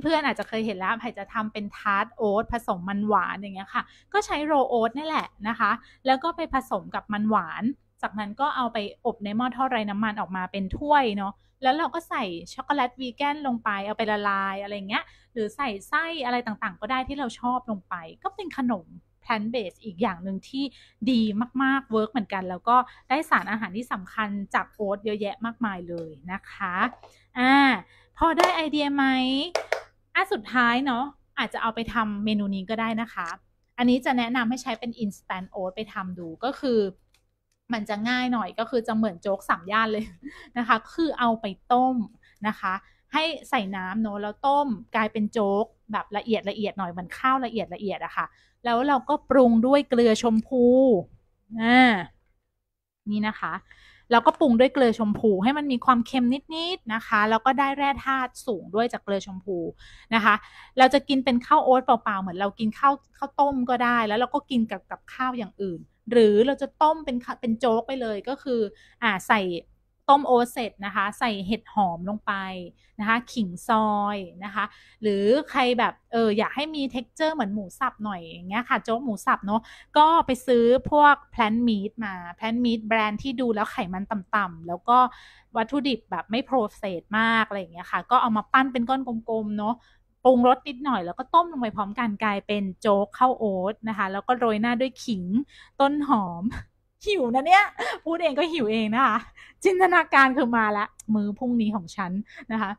A: เพื่อน ๆ อาจจะเคยเห็นแล้วไผ่จะทำเป็นทาร์ตโอ๊ตผสมมันหวานอย่างเงี้ยค่ะ ก็ใช้โรโอ๊ตนี่แหละนะคะ แล้วก็ไปผสมกับมันหวาน จากนั้นก็เอาไปอบในหม้อทอดไร้น้ำมันออกมาเป็นถ้วยเนาะ แล้วเราก็ใส่ช็อกโกแลตวีแกนลงไป เอาไปละลายอะไรเงี้ย หรือใส่ไส้อะไรต่างๆก็ได้ที่เราชอบลงไป ก็เป็นขนมแพลนเบสอีกอย่างหนึ่งที่ดีมากๆเวิร์กเหมือนกัน แล้วก็ได้สารอาหารที่สำคัญจากโอ๊ตเยอะแยะมากมายเลยนะคะ อ่าพอได้ไอเดียไหมอันสุดท้ายเนาะอาจจะเอาไปทำเมนูนี้ก็ได้นะคะ อันนี้จะแนะนำให้ใช้เป็น instant oat ไปทำดูก็คือมันจะง่ายหน่อยก็คือจะเหมือนโจ๊กสามย่านเลยนะคะ คือเอาไปต้มนะคะ ให้ใส่น้ำเนาะแล้วต้มกลายเป็นโจ๊ก แบบละเอียดละเอียดหน่อยเหมือนข้าวละเอียดละเอียดอะคะ่ะ แล้วเราก็ปรุงด้วยเกลือชมพูอ่านี่นะคะแล้วก็ปรุงด้วยเกลือชมพูให้มันมีความเค็มนิด ๆ นะคะแล้วก็ได้แร่ธาตุสูงด้วยจากเกลือชมพูนะคะ เราจะกินเป็นข้าวโอ๊ตเปล่าๆเหมือนเรากินข้าวข้าวต้มก็ได้ แล้วเราก็กินกับกับข้าวอย่างอื่น หรือเราจะต้มเป็นเป็นโจ๊กไปเลยก็คืออ่าใส่ต้มโอเสร็จนะคะ ใส่เห็ดหอมลงไปนะคะ ขิงซอยนะคะ หรือใครแบบ เอออยากให้มีเท็กเจอร์เหมือนหมูสับหน่อยอย่างเงี้ยค่ะ โจ๊กหมูสับเนาะก็ไปซื้อพวกแพลนมีดมาแพลนมีดแบรนด์ที่ดูแล้วไขมันต่ำๆแล้วก็วัตถุดิบแบบไม่โปรเซสมาก อะไรอย่างเงี้ยค่ะ ก็เอามาปั้นเป็นก้อนกลม ๆ เนาะปรุงรสนิดหน่อยแล้วก็ต้มลงไปพร้อมกันกลายเป็นโจ๊กข้าวโอ๊ตนะคะ แล้วก็โรยหน้าด้วยขิงต้นหอมหิวนะเนี่ยพูดเองก็หิวเองนะคะจินตนาการคือมาละ มือพรุ่งนี้ของฉันนะคะ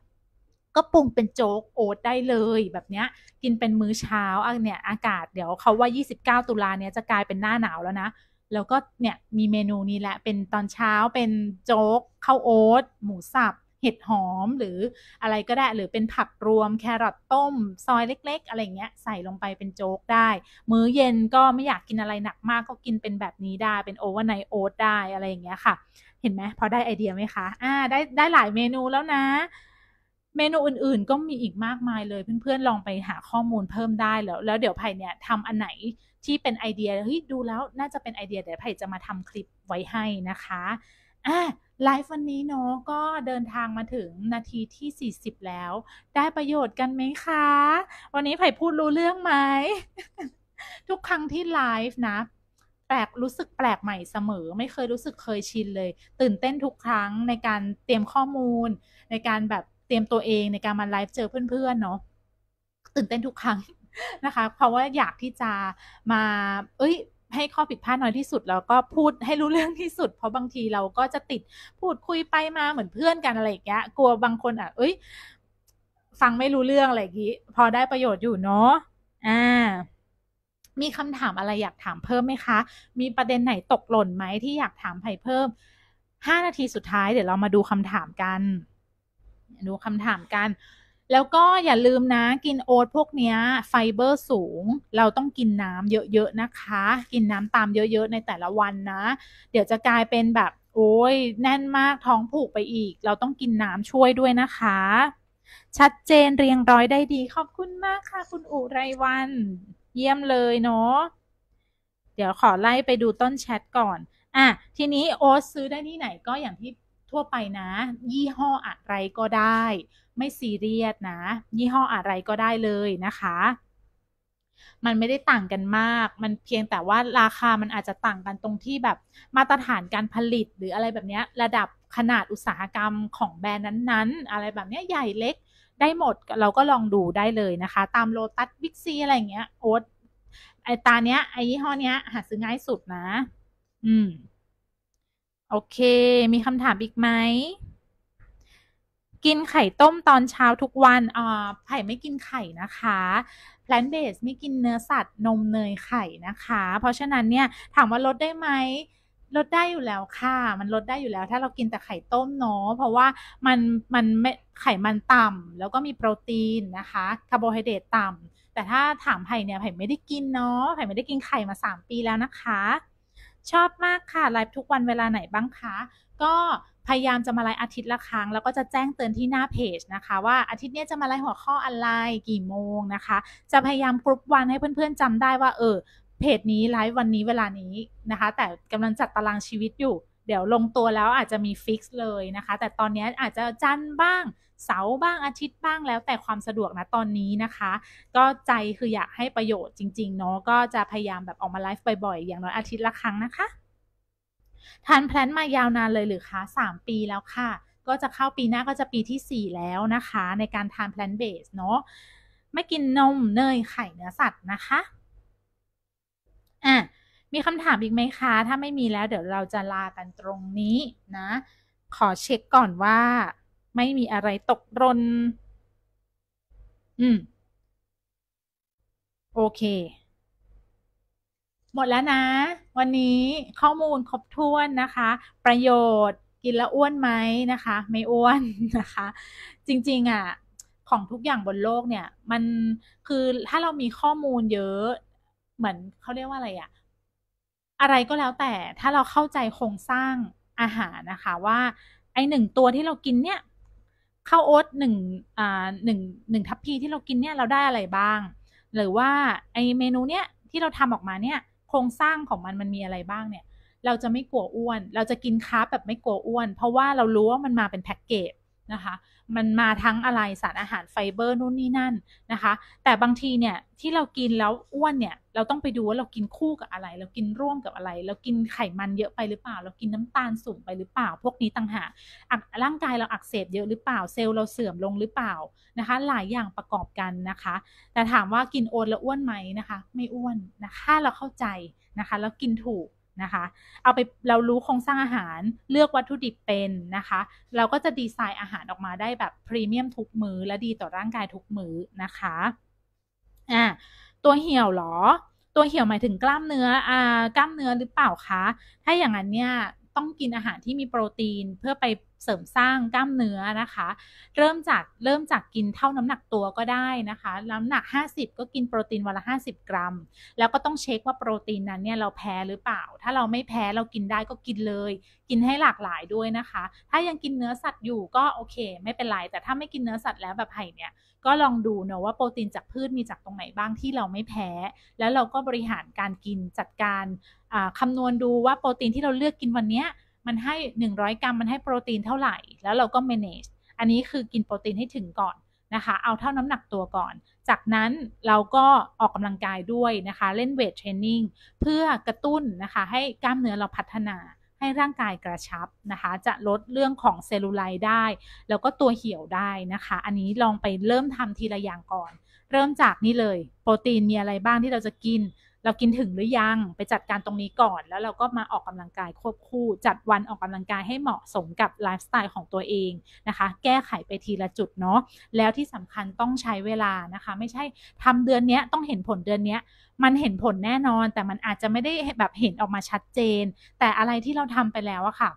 A: ก็ปรุงเป็นโจ๊กโอ๊ตได้เลยแบบเนี้ย กินเป็นมื้อเช้าอ่ะเนี่ย อากาศเดี๋ยว เขาว่า 29 ตุลาเนี้ยจะกลายเป็นหน้าหนาวแล้วนะ แล้วก็เนี่ยมีเมนูนี้แหละ เป็นตอนเช้าเป็นโจ๊กข้าวโอ๊ตหมูสับห็ดหอมหรืออะไรก็ได้หรือเป็นผักรวมแครอทต้ม ซอยเล็ก ๆ อะไรเงี้ย ใส่ลงไปเป็นโจ๊กได้ มื้อเย็นก็ไม่อยากกินอะไรหนักมากก็กินเป็นแบบนี้ได้ เป็นโอเวอร์ไนโอ๊ตได้อะไรอย่างเงี้ยค่ะ เห็นไหมพอได้ไอเดียไหมคะ อ่าได้ได้หลายเมนูแล้วนะ เมนูอื่นๆก็มีอีกมากมายเลยเพื่อนๆลองไปหาข้อมูลเพิ่มได้แล้ว แล้วเดี๋ยวไผ่เนี่ยทำอันไหนที่เป็นไอเดียเฮ้ยดูแล้วน่าจะเป็นไอเดีย เดี๋ยวไผ่จะมาทำคลิปไว้ให้นะคะอ่าไลฟ์วันนี้เนาะก็เดินทางมาถึงนาทีที่40แล้ว ได้ประโยชน์กันไหมคะ วันนี้ไผ่พูดรู้เรื่องไหมทุกครั้งที่ไลฟ์นะ แปลกรู้สึกแปลกใหม่เสมอ ไม่เคยรู้สึกเคยชินเลย ตื่นเต้นทุกครั้งในการเตรียมข้อมูล ในการแบบเตรียมตัวเองในการมาไลฟ์เจอเพื่อนๆเนาะตื่นเต้นทุกครั้งนะคะ เพราะว่าอยากที่จะมา เอ้ยให้ข้อผิดพลาดน้อยที่สุดแล้วก็พูดให้รู้เรื่องที่สุด เพราะบางทีเราก็จะติดพูดคุยไปมาเหมือนเพื่อนกันอะไรอย่างเงี้ยกลัวบางคนอ่ะเอ้ยฟังไม่รู้เรื่องอะไรอย่างนี้ พอได้ประโยชน์อยู่เนาะอ่า มีคำถามอะไรอยากถามเพิ่มไหมคะ มีประเด็นไหนตกหล่นไหมที่อยากถามไผ่เพิ่มห้านาทีสุดท้ายเดี๋ยวเรามาดูคำถามกันดูคำถามกันแล้วก็อย่าลืมนะ กินโอ๊ตพวกนี้ไฟเบอร์สูง เราต้องกินน้ำเยอะ ๆ นะคะ กินน้ำตามเยอะ ๆ ในแต่ละวันนะ เดี๋ยวจะกลายเป็นแบบโอ้ย แน่นมากท้องผูกไปอีก เราต้องกินน้ำช่วยด้วยนะคะ ชัดเจนเรียงร้อยได้ดี ขอบคุณมากค่ะ คุณอุไรวัน เยี่ยมเลยเนาะเดี๋ยวขอไล่ไปดูต้นแชทก่อน อ่ะ ทีนี้โอ๊ตซื้อได้ที่ไหนก็อย่างที่ทั่วไปนะ ยี่ห้ออะไรก็ได้ ไม่ซีเรียสนะยี่ห้ออะไรก็ได้เลยนะคะ มันไม่ได้ต่างกันมาก มันเพียงแต่ว่าราคามันอาจจะต่างกันตรงที่แบบมาตรฐานการผลิต หรืออะไรแบบนี้ระดับขนาดอุตสาหกรรมของแบรนด์นั้นๆ อะไรแบบนี้ใหญ่เล็ก ได้หมดเราก็ลองดูได้เลยนะคะ ตามโลตัสบิ๊กซีอะไรเงี้ยโอ๊ตไอตาเนี้ยไอยี่ห้อเนี้ยหาซื้อง่ายสุดนะ อืมโอเค มีคำถามอีกไหม กินไข่ต้มตอนเช้าทุกวันอ่าไผ่ไม่กินไข่นะคะแพลนเบสไม่กินเนื้อสัตว์ นม เนย ไข่นะคะ เพราะฉะนั้นเนี่ยถามว่าลดได้ไหม ลดได้อยู่แล้วค่ะ มันลดได้อยู่แล้ว ถ้าเรากินแต่ไข่ต้มเนาะ เพราะว่ามันมันไม่ไขมันต่ำแล้วก็มีโปรตีนนะคะ คาร์โบไฮเดรตต่ำแต่ถ้าถามไผ่เนี่ยไผ่ไม่ได้กินเนาะไผ่ไม่ได้กินไข่มา3ปีแล้วนะคะชอบมากค่ะ ไลฟ์ทุกวันเวลาไหนบ้างคะ ก็พยายามจะมาไลฟ์อาทิตย์ละครั้ง แล้วก็จะแจ้งเตือนที่หน้าเพจนะคะ ว่าอาทิตย์นี้จะมาไลฟ์หัวข้ออะไร กี่โมงนะคะ จะพยายามกรุ๊ปวันให้เพื่อนๆ จำได้ว่าเออ เพจนี้ไลฟ์วันนี้เวลานี้นะคะ แต่กำลังจัดตารางชีวิตอยู่เดี๋ยวลงตัวแล้วอาจจะมีฟิกซ์เลยนะคะ แต่ตอนนี้อาจจะจันบ้าง เสาร์บ้าง อาทิตย์บ้างแล้ว แต่ความสะดวกนะตอนนี้นะคะ ก็ใจคืออยากให้ประโยชน์จริง ๆ เนาะ ก็จะพยายามแบบออกมาไลฟ์บ่อยๆ อย่างน้อยอาทิตย์ละครั้งนะคะ ทานแพลนมายาวนานเลยหรือคะ3ปีแล้วค่ะ ก็จะเข้าปีหน้าก็จะปีที่ 4 แล้วนะคะ ในการทานแพลนเบสเนาะ ไม่กินนม เนย ไข่เนื้อสัตว์นะคะ อ่ะมีคำถามอีกไหมคะ ถ้าไม่มีแล้ว เดี๋ยวเราจะลากันตรงนี้นะ ขอเช็คก่อนว่า ไม่มีอะไรตกรนอืมโอเค หมดแล้วนะ วันนี้ข้อมูลครบถ้วนนะคะ ประโยชน์กินแล้วอ้วนไหมนะคะ ไม่อ้วนนะคะ จริง ๆอะ่ะของทุกอย่างบนโลกเนี่ย มันคือถ้าเรามีข้อมูลเยอะ เหมือนเขาเรียกว่า อะไรอะ่ะอะไรก็แล้วแต่ถ้าเราเข้าใจโครงสร้างอาหารนะคะ ว่าไอหนึ่งตัวที่เรากินเนี่ยข้าวโอ๊ตหนึ่งอ่าหนึ่งหนึ่งทัพพีที่เรากินเนี่ย เราได้อะไรบ้าง หรือว่าไอเมนูเนี้ยที่เราทำออกมาเนี่ยโครงสร้างของมันมันมีอะไรบ้างเนี่ย เราจะไม่กลัวอ้วน เราจะกินค้าแบบไม่กลัวอ้วน เพราะว่าเรารู้ว่ามันมาเป็นแพ็กเกจนะคะมันมาทั้งอะไรสารอาหารไฟเบอร์นู่นนี่นั่นนะคะ แต่บางทีเนี่ยที่เรากินแล้วอ้วนเนี่ยเราต้องไปดูว่าเรากินคู่กับอะไร เรากินร่วมกับอะไร เรากินไขมันเยอะไปหรือเปล่า เรากินน้ำตาลสูงไปหรือเปล่าพวกนี้ต่างหากร่างกายเราอักเสบเยอะหรือเปล่าเซลล์เราเสื่อมลงหรือเปล่านะคะ หลายอย่างประกอบกันนะคะ แต่ถามว่ากินโอนแล้วอ้วนไหมนะคะ ไม่อ้วนนะคะเราเข้าใจนะคะแล้วกินถูกนะคะ เอาไปเรารู้โครงสร้างอาหารเลือกวัตถุดิบเป็นนะคะ เราก็จะดีไซน์อาหารออกมาได้แบบพรีเมียมทุกมือและดีต่อร่างกายทุกมือนะคะอ่าตัวเหี่ยวหรอ ตัวเหี่ยวหมายถึงกล้ามเนื้อ อ่า กล้ามเนื้อหรือเปล่าคะ ถ้าอย่างนั้นเนี่ยต้องกินอาหารที่มีโปรตีนเพื่อไปเสริมสร้างกล้ามเนื้อนะคะ เริ่มจากเริ่มจากกินเท่าน้ำหนักตัวก็ได้นะคะน้ำหนัก 50 ก็กินโปรตีนวันละ50 กรัม แล้วก็ต้องเช็คว่าโปรตีนนั้นเนี่ยเราแพ้หรือเปล่า ถ้าเราไม่แพ้เรากินได้ก็กินเลย กินให้หลากหลายด้วยนะคะ ถ้ายังกินเนื้อสัตว์อยู่ก็โอเค ไม่เป็นไรแต่ถ้าไม่กินเนื้อสัตว์แล้วแบบไผ่เนี่ยก็ลองดูเนะว่าโปรตีนจากพืชมีจากตรงไหนบ้างที่เราไม่แพ้ แล้วเราก็บริหารการกินจัดการคำนวณดูว่าโปรตีนที่เราเลือกกินวันนี้มันให้ 100 กรัมมันให้โปรตีนเท่าไหร่ แล้วเราก็ manage อันนี้คือกินโปรตีนให้ถึงก่อนนะคะ เอาเท่าน้ำหนักตัวก่อน จากนั้นเราก็ออกกำลังกายด้วยนะคะ เล่นเวทเทรนนิ่งเพื่อกระตุ้นนะคะ ให้กล้ามเนื้อเราพัฒนาให้ร่างกายกระชับนะคะ จะลดเรื่องของเซลลูไล์ได้ แล้วก็ตัวเหี่ยวได้นะคะ อันนี้ลองไปเริ่มทำทีละอย่างก่อน เริ่มจากนี่เลย โปรตีนมีอะไรบ้างที่เราจะกินเรากินถึงหรือยัง ไปจัดการตรงนี้ก่อน แล้วเราก็มาออกกำลังกายควบคู่ จัดวันออกกำลังกายให้เหมาะสมกับไลฟ์สไตล์ของตัวเองนะคะ แก้ไขไปทีละจุดเนาะ แล้วที่สำคัญต้องใช้เวลานะคะ ไม่ใช่ทำเดือนนี้ต้องเห็นผลเดือนนี้มันเห็นผลแน่นอน แต่มันอาจจะไม่ได้แบบเห็นออกมาชัดเจน แต่อะไรที่เราทำไปแล้วอะค่ะ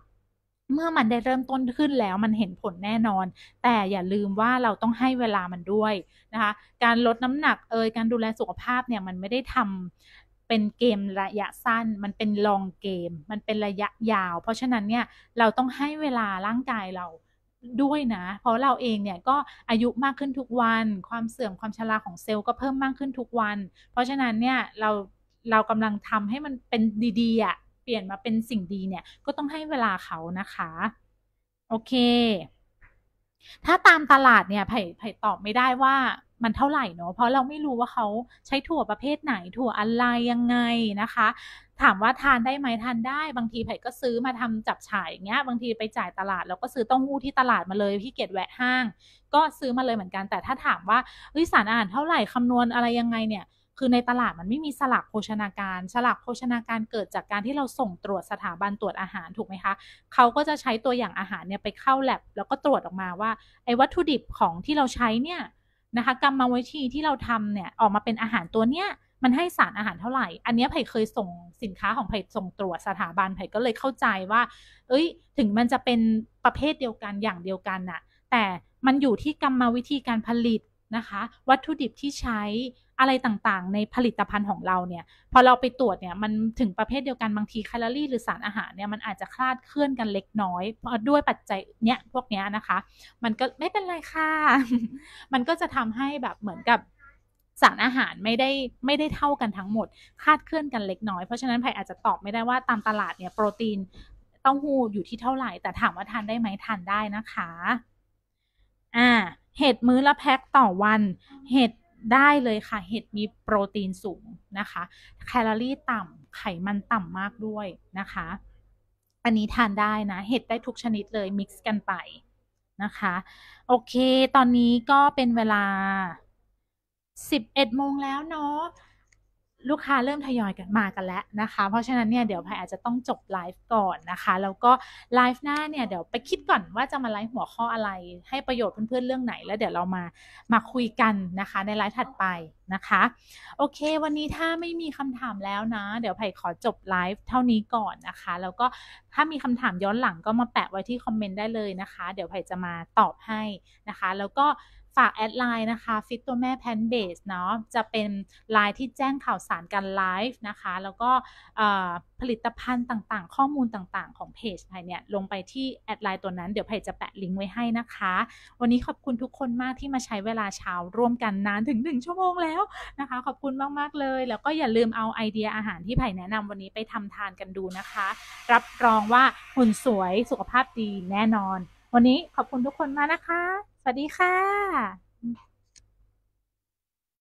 A: เมื่อมันได้เริ่มต้นขึ้นแล้ว มันเห็นผลแน่นอน แต่อย่าลืมว่าเราต้องให้เวลามันด้วยนะคะ การลดน้ำหนักเอย การดูแลสุขภาพเนี่ย มันไม่ได้ทำเป็นเกมระยะสั้นมันเป็นลองเกม มันเป็นระยะยาว เพราะฉะนั้นเนี่ยเราต้องให้เวลาร่างกายเราด้วยนะเพราะเราเองเนี่ยก็อายุมากขึ้นทุกวัน ความเสื่อมความชราของเซลล์ก็เพิ่มมากขึ้นทุกวัน เพราะฉะนั้นเนี่ยเราเรากำลังทำให้มันเป็นดีๆอะ่ะเปลี่ยนมาเป็นสิ่งดีเนี่ยก็ต้องให้เวลาเขานะคะโอเค ถ้าตามตลาดเนี่ยไผ่ไผ่ตอบไม่ได้ว่ามันเท่าไหร่เนาะเพราะเราไม่รู้ว่าเขาใช้ถั่วประเภทไหน ถั่วอะไรยังไงนะคะ ถามว่าทานได้ไหมทานได้ บางทีไผ่ก็ซื้อมาทำจับฉายอย่างเงี้ย บางทีไปจ่ายตลาดแล้วก็ซื้อต้งหู้ที่ตลาดมาเลยพี่เกดแวะห้าง ก็ซื้อมาเลยเหมือนกัน แต่ถ้าถามว่าสารอาหารเท่าไหร่คำนวณอะไรยังไงเนี่ย คือในตลาดมันไม่มีสลักโภชนาการ สลักโภชนาการเกิดจากการที่เราส่งตรวจสถาบันตรวจอาหารถูกไหมคะ เขาก็จะใช้ตัวอย่างอาหารเนี่ยไปเข้าแลบแล้วก็ตรวจออกมาว่าไอ้วัตถุดิบของที่เราใช้เนี่ยนะคะกรรมวิธีที่เราทำเนี่ย ออกมาเป็นอาหารตัวเนี้ยมันให้สารอาหารเท่าไหร่ อันนี้ไผ่เคยส่งสินค้าของไผ่ส่งตรวจสถาบันไผ่ก็เลยเข้าใจว่า เอ้ย ถึงมันจะเป็นประเภทเดียวกันอย่างเดียวกันน่ะ แต่มันอยู่ที่กรรมวิธีการผลิตนะคะ วัตถุดิบที่ใช้อะไรต่างๆในผลิตภัณฑ์ของเราเนี่ยพอเราไปตรวจเนี่ยมันถึงประเภทเดียวกันบางที แคลอรี่ หรือสารอาหารเนี่ย มันอาจจะ คลาดเคลื่อนกันเล็กน้อย เพราะ ด้วยปัจจัยเนี้ยพวกเนี้ยนะคะมันก็ไม่เป็นไรค่ะมันก็จะทำให้แบบเหมือนกับสารอาหารไม่ได้ไม่ได้เท่ากันทั้งหมด คลาดเคลื่อนกันเล็กน้อยเพราะฉะนั้นไผ่อาจจะตอบไม่ได้ว่าตามตลาดเนี่ยโปรตีนเต้าหู้อยู่ที่เท่าไหร่แต่ถามว่าทานได้ไหมทานได้นะคะอ่าเห็ดมื้อละแพ็คต่อวันเห็ดได้เลยค่ะ เห็ดมีโปรตีนสูงนะคะ แคลอรี่ต่ำไขมันต่ำมากด้วยนะคะ อันนี้ทานได้นะ เห็ดได้ทุกชนิดเลยมิกซ์กันไปนะคะ โอเค ตอนนี้ก็เป็นเวลา 11โมงแล้วเนาะลูกค้าเริ่มทยอยกันมากันแล้วนะคะ เพราะฉะนั้นเนี่ยเดี๋ยวพายอาจจะต้องจบไลฟ์ก่อนนะคะ แล้วก็ไลฟ์หน้าเนี่ยเดี๋ยวไปคิดก่อนว่าจะมาไลฟ์หัวข้ออะไร ให้ประโยชน์เพื่อน ๆ เรื่องไหน แล้วเดี๋ยวเรามามาคุยกันนะคะ ในไลฟ์ถัดไปนะคะ โอเควันนี้ถ้าไม่มีคำถามแล้วนะ เดี๋ยวพายขอจบไลฟ์เท่านี้ก่อนนะคะ แล้วก็ถ้ามีคำถามย้อนหลังก็มาแปะไว้ที่คอมเมนต์ได้เลยนะคะ เดี๋ยวพายจะมาตอบให้นะคะ แล้วก็ฝากแอดไลน์นะคะฟิตตัวแม่แพนเบสเนาะจะเป็นไลน์ที่แจ้งข่าวสารการไลฟ์นะคะ แล้วก็ผลิตภัณฑ์ต่างๆ ข้อมูลต่างๆ ของเพจไพ่เนี่ย ลงไปที่แอดไลน์ตัวนั้นเดี๋ยวไพ่จะแปะลิงก์ไว้ให้นะคะ วันนี้ขอบคุณทุกคนมากที่มาใช้เวลาเช้าร่วมกันนานถึง 1 ชั่วโมงแล้วนะคะ ขอบคุณมาก ๆ เลย แล้วก็อย่าลืมเอาไอเดียอาหารที่ไผ่แนะนำวันนี้ไปทำทานกันดูนะคะ รับรองว่าหุ่นสวยสุขภาพดีแน่นอน วันนี้ขอบคุณทุกคนมากนะคะสวัสดีค่ะ